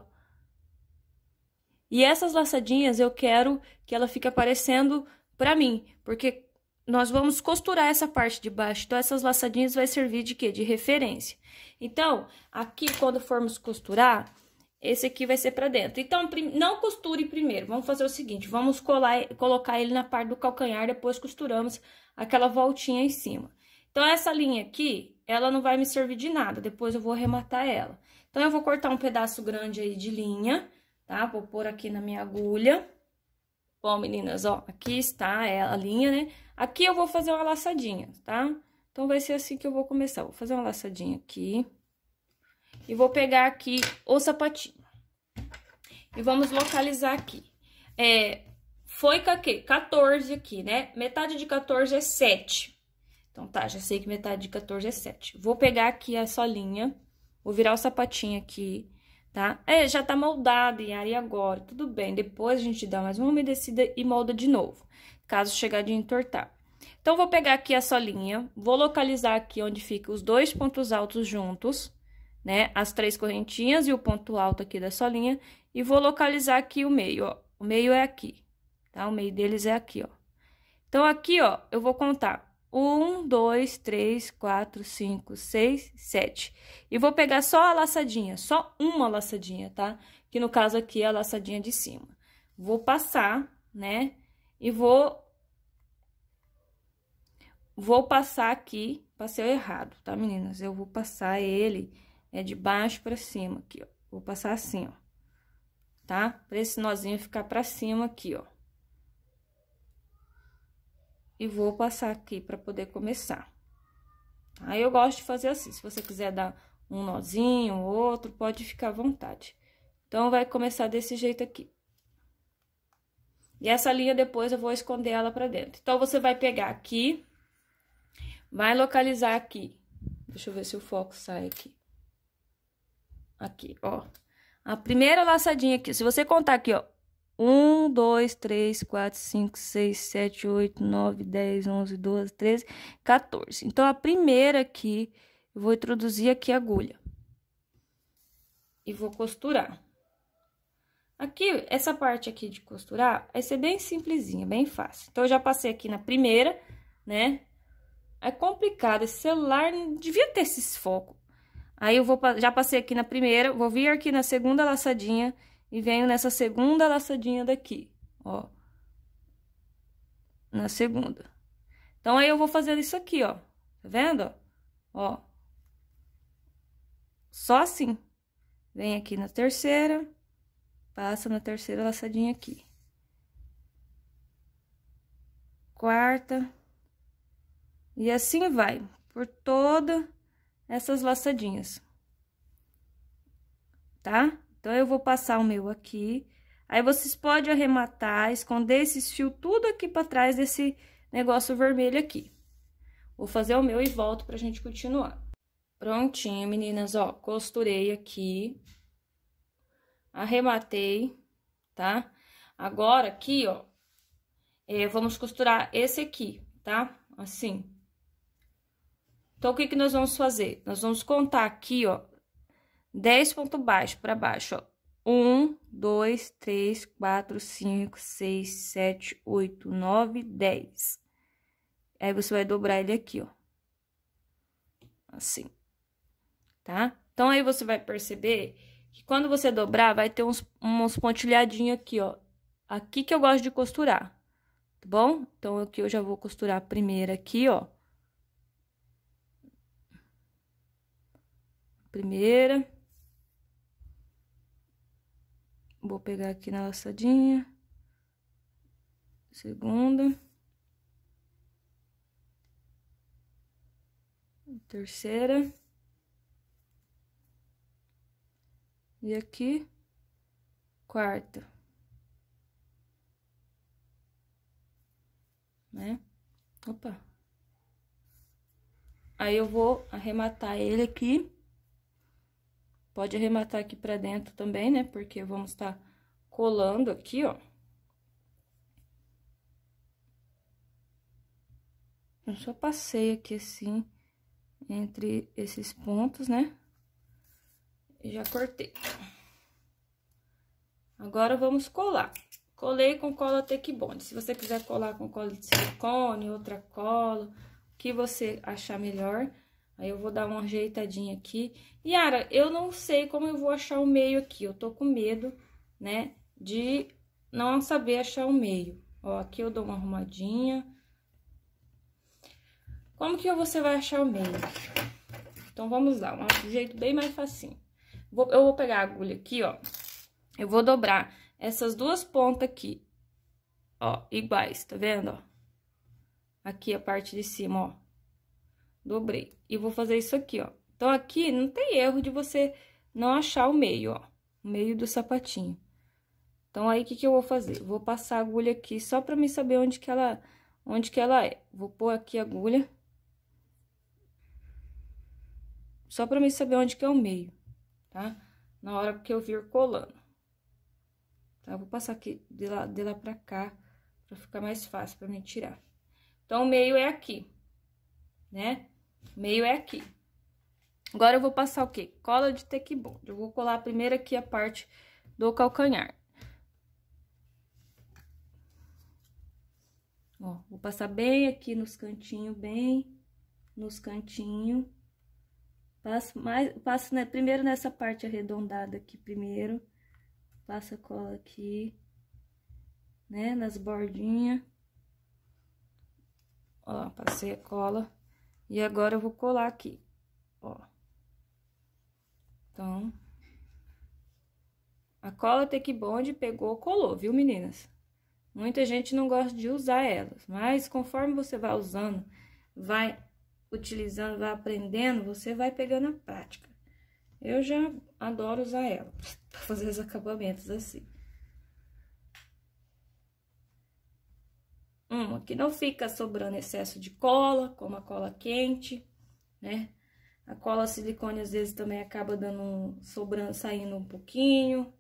E essas laçadinhas eu quero que ela fique aparecendo pra mim, porque nós vamos costurar essa parte de baixo, então essas laçadinhas vai servir de quê? De referência. Então, aqui quando formos costurar, esse aqui vai ser pra dentro. Então, não costure primeiro, vamos fazer o seguinte, vamos colar, colocar ele na parte do calcanhar, depois costuramos aquela voltinha em cima. Então, essa linha aqui, ela não vai me servir de nada, depois eu vou arrematar ela. Então, eu vou cortar um pedaço grande aí de linha, tá? Vou pôr aqui na minha agulha. Bom, meninas, ó, aqui está a linha, né? Aqui eu vou fazer uma laçadinha, tá? Então, vai ser assim que eu vou começar. Vou fazer uma laçadinha aqui. E vou pegar aqui o sapatinho. E vamos localizar aqui. É, foi que 14 aqui, né? Metade de 14 é 7. Então, tá, já sei que metade de 14 é 7. Vou pegar aqui a solinha, vou virar o sapatinho aqui, tá? É, já tá moldado, Yara, e agora? Tudo bem, depois a gente dá mais uma umedecida e molda de novo, caso chegar de entortar. Então, vou pegar aqui a solinha, vou localizar aqui onde fica os dois pontos altos juntos, né? As três correntinhas e o ponto alto aqui da solinha, e vou localizar aqui o meio, ó. O meio é aqui, tá? O meio deles é aqui, ó. Então, aqui, ó, eu vou contar um, dois, três, quatro, cinco, seis, sete. E vou pegar só a laçadinha, só uma laçadinha, tá? Que no caso aqui é a laçadinha de cima. Vou passar, né? E vou... Vou passar aqui, passei errado, tá, meninas? Eu vou passar ele, é de baixo pra cima aqui, ó. Vou passar assim, ó. Tá? Pra esse nozinho ficar pra cima aqui, ó e vou passar aqui para poder começar. Aí eu gosto de fazer assim, se você quiser dar um nozinho, outro, pode ficar à vontade. Então, vai começar desse jeito aqui. E essa linha depois eu vou esconder ela pra dentro. Então, você vai pegar aqui, vai localizar aqui. Deixa eu ver se o foco sai aqui. Aqui, ó. A primeira laçadinha aqui, se você contar aqui, ó, 1, 2, 3, 4, 5, 6, 7, 8, 9, 10, 11, 12, 13, 14. Então, a primeira aqui, eu vou introduzir aqui a agulha. E vou costurar. Aqui, essa parte aqui de costurar, vai ser bem simplesinha, bem fácil. Então, eu já passei aqui na primeira, né? É complicado, esse celular devia ter esses focos. Aí, eu vou, já passei aqui na primeira, vou vir aqui na segunda laçadinha e venho nessa segunda laçadinha daqui, ó. Na segunda. Então, aí eu vou fazer isso aqui, ó. Tá vendo? Ó. Só assim. Vem aqui na terceira, passa na terceira laçadinha aqui. Quarta. E assim vai, por todas essas laçadinhas. Tá? Então, eu vou passar o meu aqui. Aí, vocês podem arrematar, esconder esses fios tudo aqui pra trás desse negócio vermelho aqui. Vou fazer o meu e volto pra gente continuar. Prontinho, meninas, ó, costurei aqui. Arrematei, tá? Agora, aqui, ó, é, vamos costurar esse aqui, tá? Assim. Então, o que que nós vamos fazer? Nós vamos contar aqui, ó, 10 pontos baixo para baixo, ó. 1, 2, 3, 4, 5, 6, 7, 8, 9, 10. Aí, você vai dobrar ele aqui, ó. Assim, tá? Então, aí você vai perceber que quando você dobrar, vai ter uns, uns pontilhadinhos aqui, ó. Aqui que eu gosto de costurar, tá bom? Então, aqui eu já vou costurar primeiro aqui, ó. Primeira. Vou pegar aqui na laçadinha. Segunda. Terceira. E aqui, quarta. Né? Opa. Aí eu vou arrematar ele aqui Pode arrematar aqui pra dentro também, né? Porque vamos estar tá colando aqui, ó. Eu só passei aqui assim, entre esses pontos, né? E já cortei. Agora, vamos colar. Colei com cola take Bond. Se você quiser colar com cola de silicone, outra cola, o que você achar melhor... Aí eu vou dar uma ajeitadinha aqui. Yara, eu não sei como eu vou achar o meio aqui. Eu tô com medo, né, de não saber achar o meio. Ó, aqui eu dou uma arrumadinha. Como que você vai achar o meio? Então, vamos lá, um jeito bem mais facinho. Vou, eu vou pegar a agulha aqui, ó. Eu vou dobrar essas duas pontas aqui, ó, iguais, tá vendo, ó? Aqui a parte de cima, ó dobrei. E vou fazer isso aqui, ó. Então, aqui não tem erro de você não achar o meio, ó. O meio do sapatinho. Então, aí, o que que eu vou fazer? Vou passar a agulha aqui só pra mim saber onde que ela, onde que ela é. Vou pôr aqui a agulha. Só pra mim saber onde que é o meio, tá? Na hora que eu vir colando. Tá? Vou passar aqui de lá, de lá pra cá, pra ficar mais fácil pra mim tirar. Então, o meio é aqui, né? Meio é aqui. Agora eu vou passar o quê? Cola de tecbond. Eu vou colar primeiro aqui a parte do calcanhar. Ó, vou passar bem aqui nos cantinhos, bem nos cantinhos. Passo mais, passo né, primeiro nessa parte arredondada aqui primeiro. Passa cola aqui, né, nas bordinhas. Ó, passei a cola. E agora, eu vou colar aqui, ó. Então, a cola Tech Bond pegou, colou, viu, meninas? Muita gente não gosta de usar elas, mas conforme você vai usando, vai utilizando, vai aprendendo, você vai pegando a prática. Eu já adoro usar ela para fazer os acabamentos assim. Hum. Uma que não fica sobrando excesso de cola, como a cola quente, né? A cola silicone às vezes também acaba dando sobrando, saindo um pouquinho.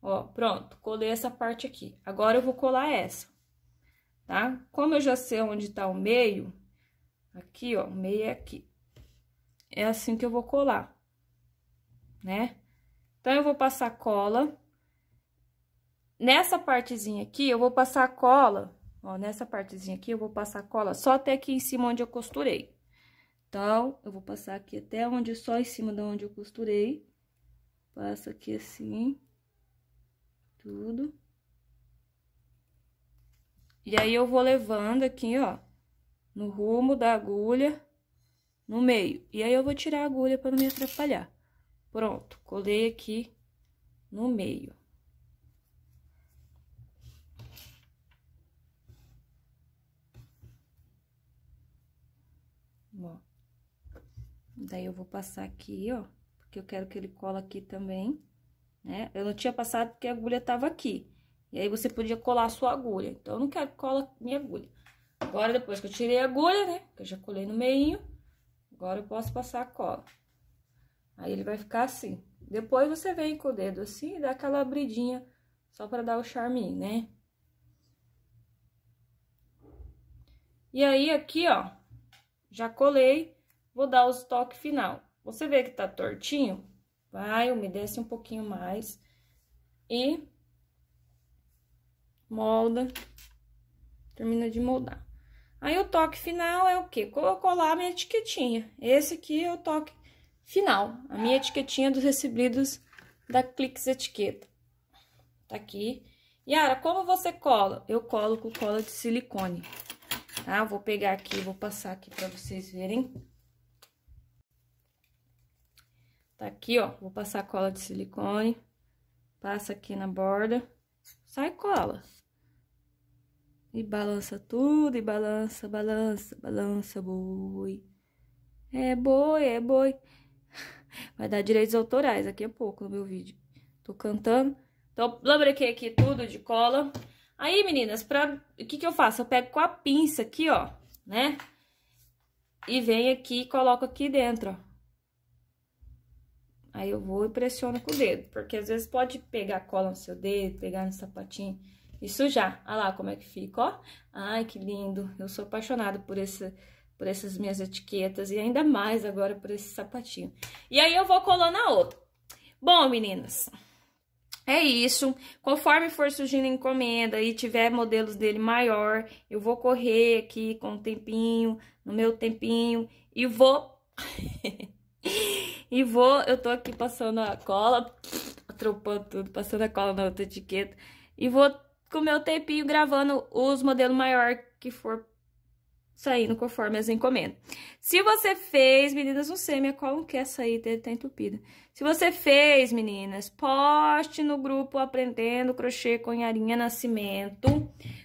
Ó, pronto, colei essa parte aqui. Agora eu vou colar essa, tá? Como eu já sei onde tá o meio, aqui, ó, o meio é aqui. É assim que eu vou colar, né? Então, eu vou passar cola. Nessa partezinha aqui, eu vou passar cola Ó, nessa partezinha aqui, eu vou passar cola só até aqui em cima onde eu costurei. Então, eu vou passar aqui até onde, só em cima da onde eu costurei. Passa aqui assim. Tudo. E aí, eu vou levando aqui, ó, no rumo da agulha, no meio. E aí, eu vou tirar a agulha para não me atrapalhar. Pronto, colei aqui no meio. Daí, eu vou passar aqui, ó, porque eu quero que ele cola aqui também, né? Eu não tinha passado porque a agulha tava aqui. E aí, você podia colar a sua agulha. Então, eu não quero que cola minha agulha. Agora, depois que eu tirei a agulha, né? Que eu já colei no meio, agora eu posso passar a cola. Aí, ele vai ficar assim. Depois, você vem com o dedo assim e dá aquela abridinha, só pra dar o charmin né? E aí, aqui, ó, já colei vou dar os toques final. Você vê que tá tortinho? Vai, umedece um pouquinho mais e molda, termina de moldar. Aí, o toque final é o quê? Colocou lá a minha etiquetinha. Esse aqui é o toque final, a minha etiquetinha dos recebidos da Clix Etiqueta. Tá aqui. Yara, como você cola? Eu colo com cola de silicone, tá? Eu vou pegar aqui, vou passar aqui para vocês verem Tá aqui, ó, vou passar cola de silicone, passa aqui na borda, sai cola. E balança tudo, e balança, balança, balança, boi. É boi, é boi. Vai dar direitos autorais daqui a pouco no meu vídeo. Tô cantando. Então, lambrequei aqui tudo de cola. Aí, meninas, pra... o que que eu faço? Eu pego com a pinça aqui, ó, né? E venho aqui e coloco aqui dentro, ó. Aí eu vou e pressiono com o dedo, porque às vezes pode pegar cola no seu dedo, pegar no sapatinho e sujar. Olha lá como é que fica, ó. Ai, que lindo. Eu sou apaixonada por, esse, por essas minhas etiquetas e ainda mais agora por esse sapatinho. E aí eu vou colando a outra. Bom, meninas, é isso. Conforme for surgindo encomenda e tiver modelos dele maior, eu vou correr aqui com o um tempinho, no meu tempinho, e vou... E vou, eu tô aqui passando a cola, atropando tudo, passando a cola na outra etiqueta. E vou com o meu tempinho gravando os modelos maior que for saindo conforme as encomendas. Se você fez, meninas, não sei, minha cola não quer sair, tá, tá entupida. Se você fez, meninas, poste no grupo Aprendendo Crochê com Yarinha Nascimento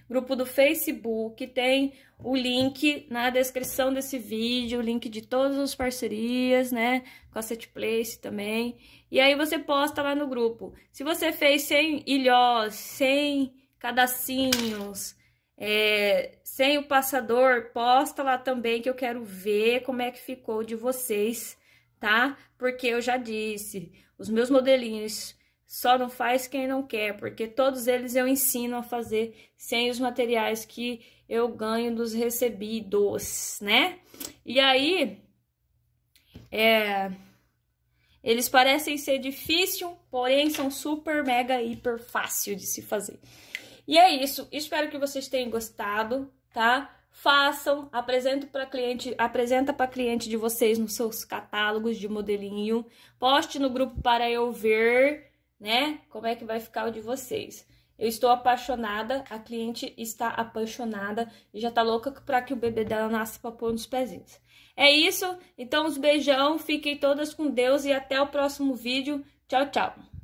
grupo do Facebook, tem o link na descrição desse vídeo, o link de todas as parcerias, né, com a Setplace também. E aí você posta lá no grupo. Se você fez 100 ilhós, 100 cadacinhos, é, sem o passador, posta lá também que eu quero ver como é que ficou de vocês, tá? Porque eu já disse, os meus modelinhos só não faz quem não quer, porque todos eles eu ensino a fazer sem os materiais que eu ganho dos recebidos, né? E aí, é, eles parecem ser difícil, porém são super, mega, hiper fácil de se fazer. E é isso. Espero que vocês tenham gostado, tá? Façam, apresenta para cliente, apresenta para cliente de vocês nos seus catálogos de modelinho, poste no grupo para eu ver né? Como é que vai ficar o de vocês? Eu estou apaixonada, a cliente está apaixonada e já tá louca para que o bebê dela nasça para pôr nos pezinhos. É isso, então os beijão, fiquem todas com Deus e até o próximo vídeo. Tchau, tchau!